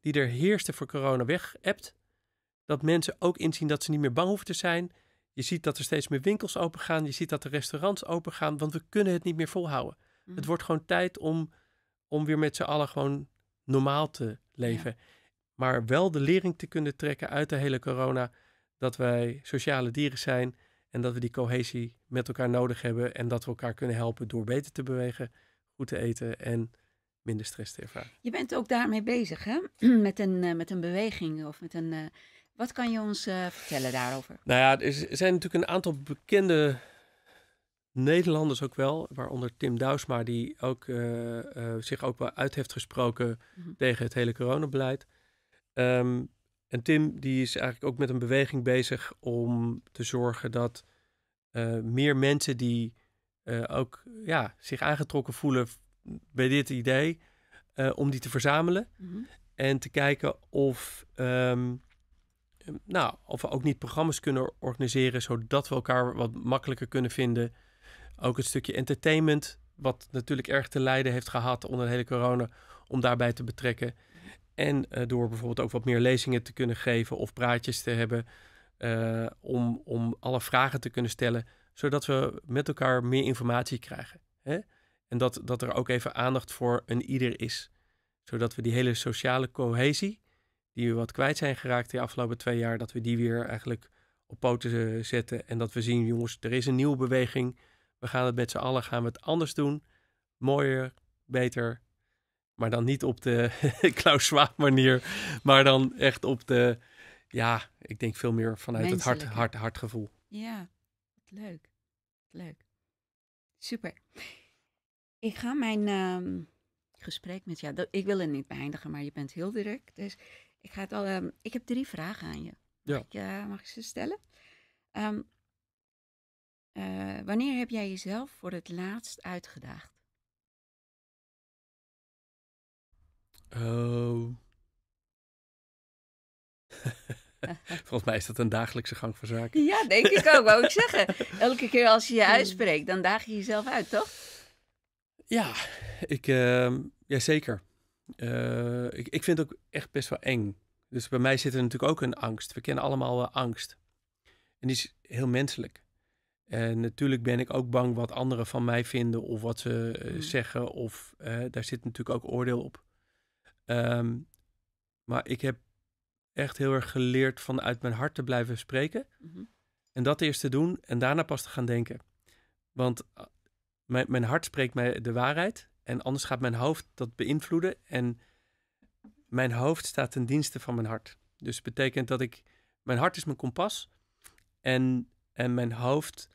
die er heerste voor corona weg hebt. Dat mensen ook inzien dat ze niet meer bang hoeven te zijn. Je ziet dat er steeds meer winkels open gaan. Je ziet dat de restaurants open gaan. Want we kunnen het niet meer volhouden. Mm. Het wordt gewoon tijd om, om weer met z'n allen gewoon normaal te leven maar wel de lering te kunnen trekken uit de hele corona dat wij sociale dieren zijn en dat we die cohesie met elkaar nodig hebben en dat we elkaar kunnen helpen door beter te bewegen, goed te eten en minder stress te ervaren. Je bent ook daarmee bezig, hè? [clears throat] Met een, eh, met een beweging of met een. Eh, wat kan je ons eh, vertellen daarover? Nou ja, er zijn natuurlijk een aantal bekende Nederlanders ook wel, waaronder Tim Douwsma, die ook, zich ook wel uit heeft gesproken mhm. tegen het hele coronabeleid. Ehm, en Tim die is eigenlijk ook met een beweging bezig om te zorgen dat eh, meer mensen die eh, ook ja, zich aangetrokken voelen bij dit idee, eh, om die te verzamelen. Mhm. En te kijken of, ehm, nou, of we ook niet programma's kunnen organiseren, zodat we elkaar wat makkelijker kunnen vinden. Ook het stukje entertainment, wat natuurlijk erg te lijden heeft gehad onder de hele corona, om daarbij te betrekken. En eh, door bijvoorbeeld ook wat meer lezingen te kunnen geven of praatjes te hebben. Eh, om, om alle vragen te kunnen stellen, zodat we met elkaar meer informatie krijgen. Hè? En dat, dat er ook even aandacht voor een ieder is. Zodat we die hele sociale cohesie, die we wat kwijt zijn geraakt de afgelopen twee jaar, dat we die weer eigenlijk op poten eh, zetten. En dat we zien, jongens, er is een nieuwe beweging. We gaan het met z'n allen gaan we het anders doen. Mooier, beter, maar dan niet op de [laughs] Klaus Schwab manier. Maar dan echt op de, ja, ik denk veel meer vanuit het hart, hart, hartgevoel. Ja, leuk. Leuk. Super. Ik ga mijn ehm, gesprek met jou. Ik wil het niet beëindigen, maar je bent heel direct. Dus ik ga het al. Ehm, ik heb drie vragen aan je. Mag, ja. ik, eh, mag ik ze stellen? Ehm, eh, wanneer heb jij jezelf voor het laatst uitgedaagd? Oh. [laughs] Volgens mij is dat een dagelijkse gang van zaken. Ja, denk ik ook, wou ik zeggen. [laughs] Elke keer als je je hmm. uitspreekt, dan daag je jezelf uit, toch? Ja, ik, uh, ja zeker. Eh, ik, ik vind het ook echt best wel eng. Dus bij mij zit er natuurlijk ook een angst. We kennen allemaal angst. En die is heel menselijk. En natuurlijk ben ik ook bang wat anderen van mij vinden of wat ze eh, hmm. zeggen. Of eh, daar zit natuurlijk ook oordeel op. Ehm, maar ik heb echt heel erg geleerd vanuit mijn hart te blijven spreken. Mhm. En dat eerst te doen en daarna pas te gaan denken. Want eh, mijn, mijn hart spreekt mij de waarheid. En anders gaat mijn hoofd dat beïnvloeden. En mijn hoofd staat ten dienste van mijn hart. Dus het betekent dat ik. Mijn hart is mijn kompas. En, en mijn hoofd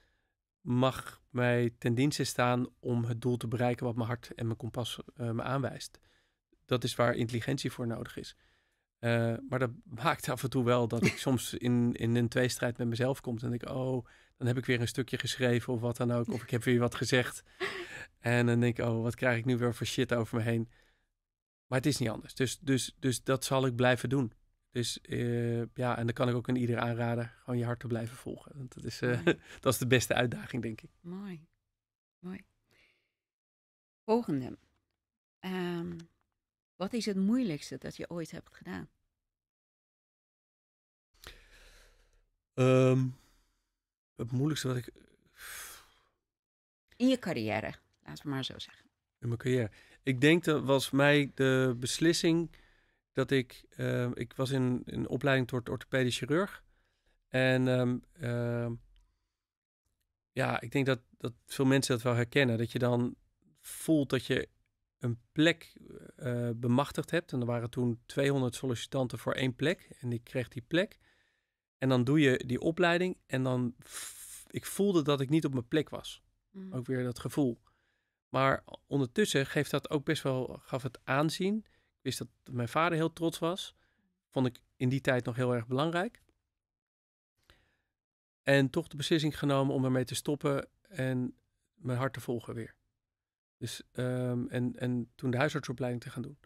mag mij ten dienste staan om het doel te bereiken wat mijn hart en mijn kompas eh, me aanwijst dat is waar intelligentie voor nodig is. Eh, maar dat [laughs] maakt af en toe wel dat ik [laughs] soms in, in een tweestrijd met mezelf kom. En ik, oh, dan heb ik weer een stukje geschreven of wat dan ook. Of ik heb weer wat gezegd. [laughs] En dan denk ik, oh, wat krijg ik nu weer voor shit over me heen. Maar het is niet anders. Dus, dus, dus dat zal ik blijven doen. Dus eh, ja, en dan kan ik ook aan ieder aanraden gewoon je hart te blijven volgen. Want dat is, eh, dat is de beste uitdaging, denk ik. Mooi. Mooi. Volgende. Um, wat is het moeilijkste dat je ooit hebt gedaan? Ehm, het moeilijkste wat ik. In je carrière, laten we maar zo zeggen. In mijn carrière. Ik denk dat was mij de beslissing dat ik. Ehm, ik was in een opleiding tot orthopedisch chirurg. En ehm, ja, ik denk dat, dat veel mensen dat wel herkennen. Dat je dan voelt dat je een plek eh, bemachtigd hebt. En er waren toen 200 sollicitanten voor één plek. En ik kreeg die plek. En dan doe je die opleiding. En dan ik voelde dat ik niet op mijn plek was. Mm. Ook weer dat gevoel. Maar ondertussen geeft dat ook best wel, gaf het aanzien. Ik wist dat mijn vader heel trots was. Vond ik in die tijd nog heel erg belangrijk. En toch de beslissing genomen om ermee te stoppen en mijn hart te volgen weer. Dus, ehm, en, en toen de huisartsopleiding te gaan doen.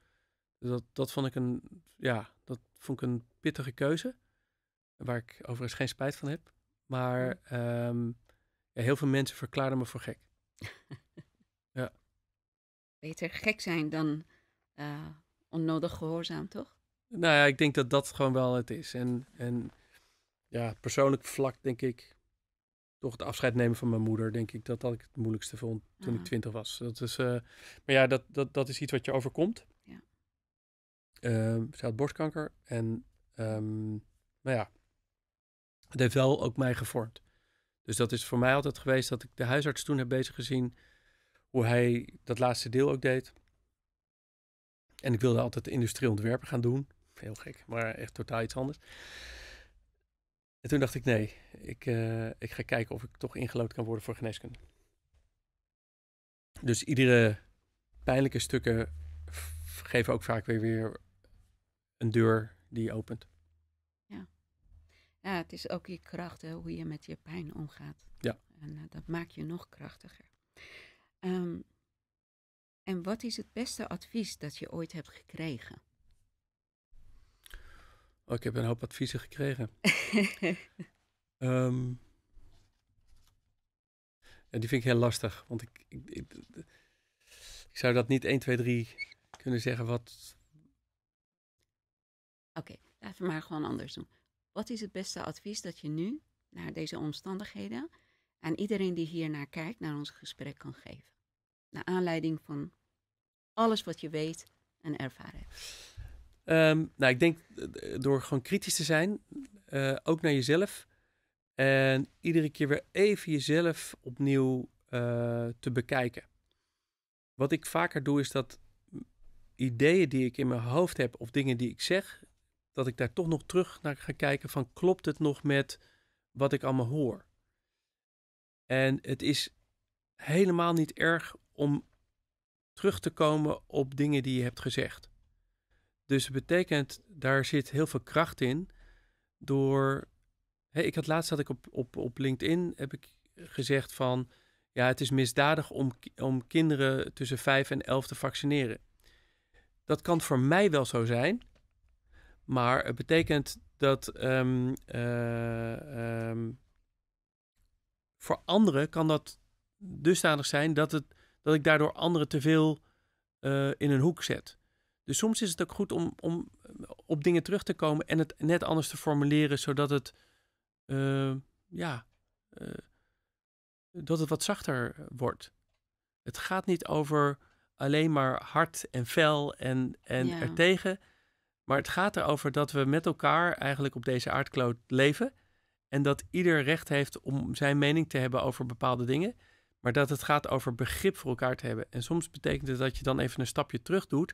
Dus dat, dat vond ik een, ja, dat vond ik een pittige keuze. Waar ik overigens geen spijt van heb. Maar ja, ehm, heel veel mensen verklaarden me voor gek. [laughs] ja. Beter gek zijn dan eh, onnodig gehoorzaam, toch? Nou ja, ik denk dat dat gewoon wel het is. En, en ja, persoonlijk vlak denk ik, toch het afscheid nemen van mijn moeder, denk ik dat dat ik het moeilijkste vond toen ik twintig was. Dat is, eh, maar ja, dat, dat, dat is iets wat je overkomt. Ja. Ehm, ze had borstkanker en, um, maar ja, het heeft wel ook mij gevormd. Dus dat is voor mij altijd geweest dat ik de huisarts toen heb bezig gezien hoe hij dat laatste deel ook deed. En ik wilde altijd industrieel ontwerpen gaan doen. Heel gek, maar echt totaal iets anders. En toen dacht ik, nee, ik, eh, ik ga kijken of ik toch ingelood kan worden voor geneeskunde. Dus iedere pijnlijke stukken geven ook vaak weer, weer een deur die je opent. Ja. ja, het is ook je kracht, hè, hoe je met je pijn omgaat. Ja. En eh, dat maakt je nog krachtiger. Ehm, en wat is het beste advies dat je ooit hebt gekregen? Oh, ik heb een hoop adviezen gekregen. um, [laughs] die vind ik heel lastig, want ik, ik, ik, ik, zou dat niet 1, 2, 3 kunnen zeggen wat... Oké, laten we maar gewoon anders doen. Wat is het beste advies dat je nu, naar deze omstandigheden, aan iedereen die hier naar kijkt, naar ons gesprek kan geven? Naar aanleiding van alles wat je weet en ervaren hebt. Ehm, nou, ik denk eh, door gewoon kritisch te zijn, eh, ook naar jezelf. En iedere keer weer even jezelf opnieuw eh, te bekijken. Wat ik vaker doe is dat ideeën die ik in mijn hoofd heb of dingen die ik zeg, dat ik daar toch nog terug naar ga kijken van klopt het nog met wat ik allemaal hoor. En het is helemaal niet erg om terug te komen op dingen die je hebt gezegd. Dus het betekent, daar zit heel veel kracht in. Door. ik had laatst had ik op, op, op LinkedIn heb ik gezegd van. Ja, het is misdadig om, om kinderen tussen 5 en 11 te vaccineren. Dat kan voor mij wel zo zijn. Maar het betekent dat. Ehm, eh, ehm, voor anderen kan dat dusdanig zijn dat, het, dat ik daardoor anderen te veel eh, in een hoek zet. Dus soms is het ook goed om, om eh, op dingen terug te komen en het net anders te formuleren, zodat het, eh, ja, eh, dat het wat zachter wordt. Het gaat niet over alleen maar hard en fel en, en ertegen, maar het gaat erover dat we met elkaar eigenlijk op deze aardkloot leven en dat ieder recht heeft om zijn mening te hebben over bepaalde dingen. Maar dat het gaat over begrip voor elkaar te hebben. En soms betekent het dat je dan even een stapje terug doet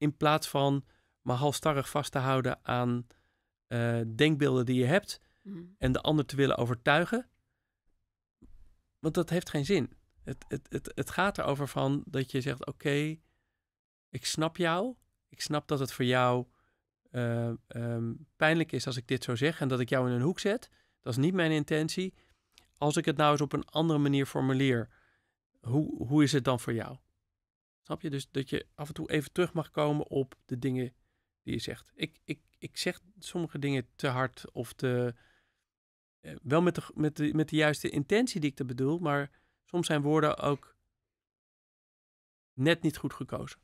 in plaats van maar halstarrig vast te houden aan eh, denkbeelden die je hebt mhm. en de ander te willen overtuigen. Want dat heeft geen zin. Het, het, het, het gaat erover van dat je zegt: Oké, ik snap jou. Ik snap dat het voor jou eh, ehm, pijnlijk is als ik dit zo zeg en dat ik jou in een hoek zet. Dat is niet mijn intentie. Als ik het nou eens op een andere manier formuleer, hoe, hoe is het dan voor jou? Snap je? Dus dat je af en toe even terug mag komen op de dingen die je zegt. Ik, ik, ik zeg sommige dingen te hard of te. Eh, wel met de, met, de, met de juiste intentie die ik te bedoel, maar soms zijn woorden ook net niet goed gekozen.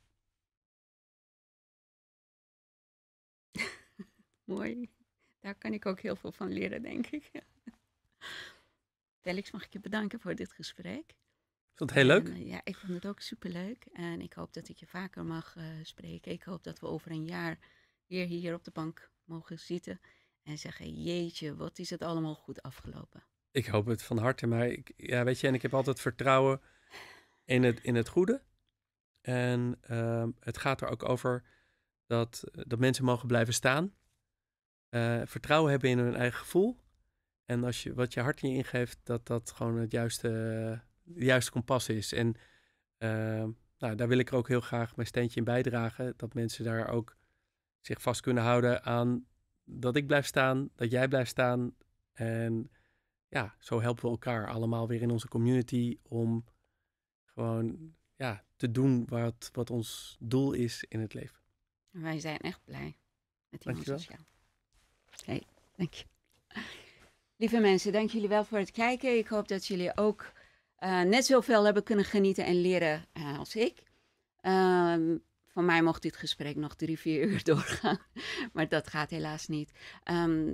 [laughs] Mooi. Daar kan ik ook heel veel van leren, denk ik. [laughs] Felix, mag ik je bedanken voor dit gesprek? vond het heel leuk? Eh, ja, ik vond het ook superleuk. En ik hoop dat ik je vaker mag eh, spreken. Ik hoop dat we over een jaar weer hier op de bank mogen zitten en zeggen: Jeetje, wat is het allemaal goed afgelopen? Ik hoop het van harte, maar ik, ja, weet je, en ik heb altijd vertrouwen in het, in het goede. En ehm, het gaat er ook over dat, dat mensen mogen blijven staan. Eh, vertrouwen hebben in hun eigen gevoel. En als je, wat je hart in je ingeeft, dat dat gewoon het juiste de juiste kompas is. En eh, nou, daar wil ik er ook heel graag mijn steentje in bijdragen. Dat mensen daar ook zich vast kunnen houden aan dat ik blijf staan, dat jij blijft staan. En ja, zo helpen we elkaar allemaal weer in onze community om gewoon ja, te doen wat, wat ons doel is in het leven. Wij zijn echt blij met iemand zoals jou. Hey, dank je. Lieve mensen, dank jullie wel voor het kijken. Ik hoop dat jullie ook uh, net zoveel hebben kunnen genieten en leren eh, als ik. Ehm, van mij mocht dit gesprek nog drie, vier uur [laughs] doorgaan. maar dat gaat helaas niet. Ehm,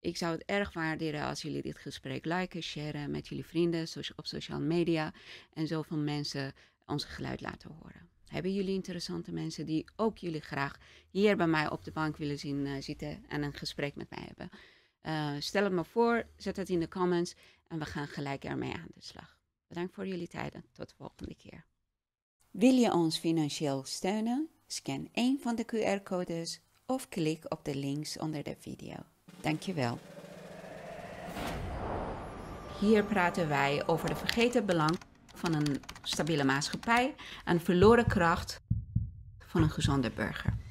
ik zou het erg waarderen als jullie dit gesprek liken, sharen met jullie vrienden op social media. En zoveel mensen ons geluid laten horen. Hebben jullie interessante mensen die ook jullie graag hier bij mij op de bank willen zien eh, zitten en een gesprek met mij hebben? Eh, stel het me voor, zet het in de comments en we gaan gelijk ermee aan de slag. Bedankt voor jullie tijd en tot de volgende keer. Wil je ons financieel steunen? Scan een van de QR-codes of klik op de links onder de video. Dankjewel. Hier praten wij over de vergeten belang van een stabiele maatschappij en verloren kracht van een gezonde burger.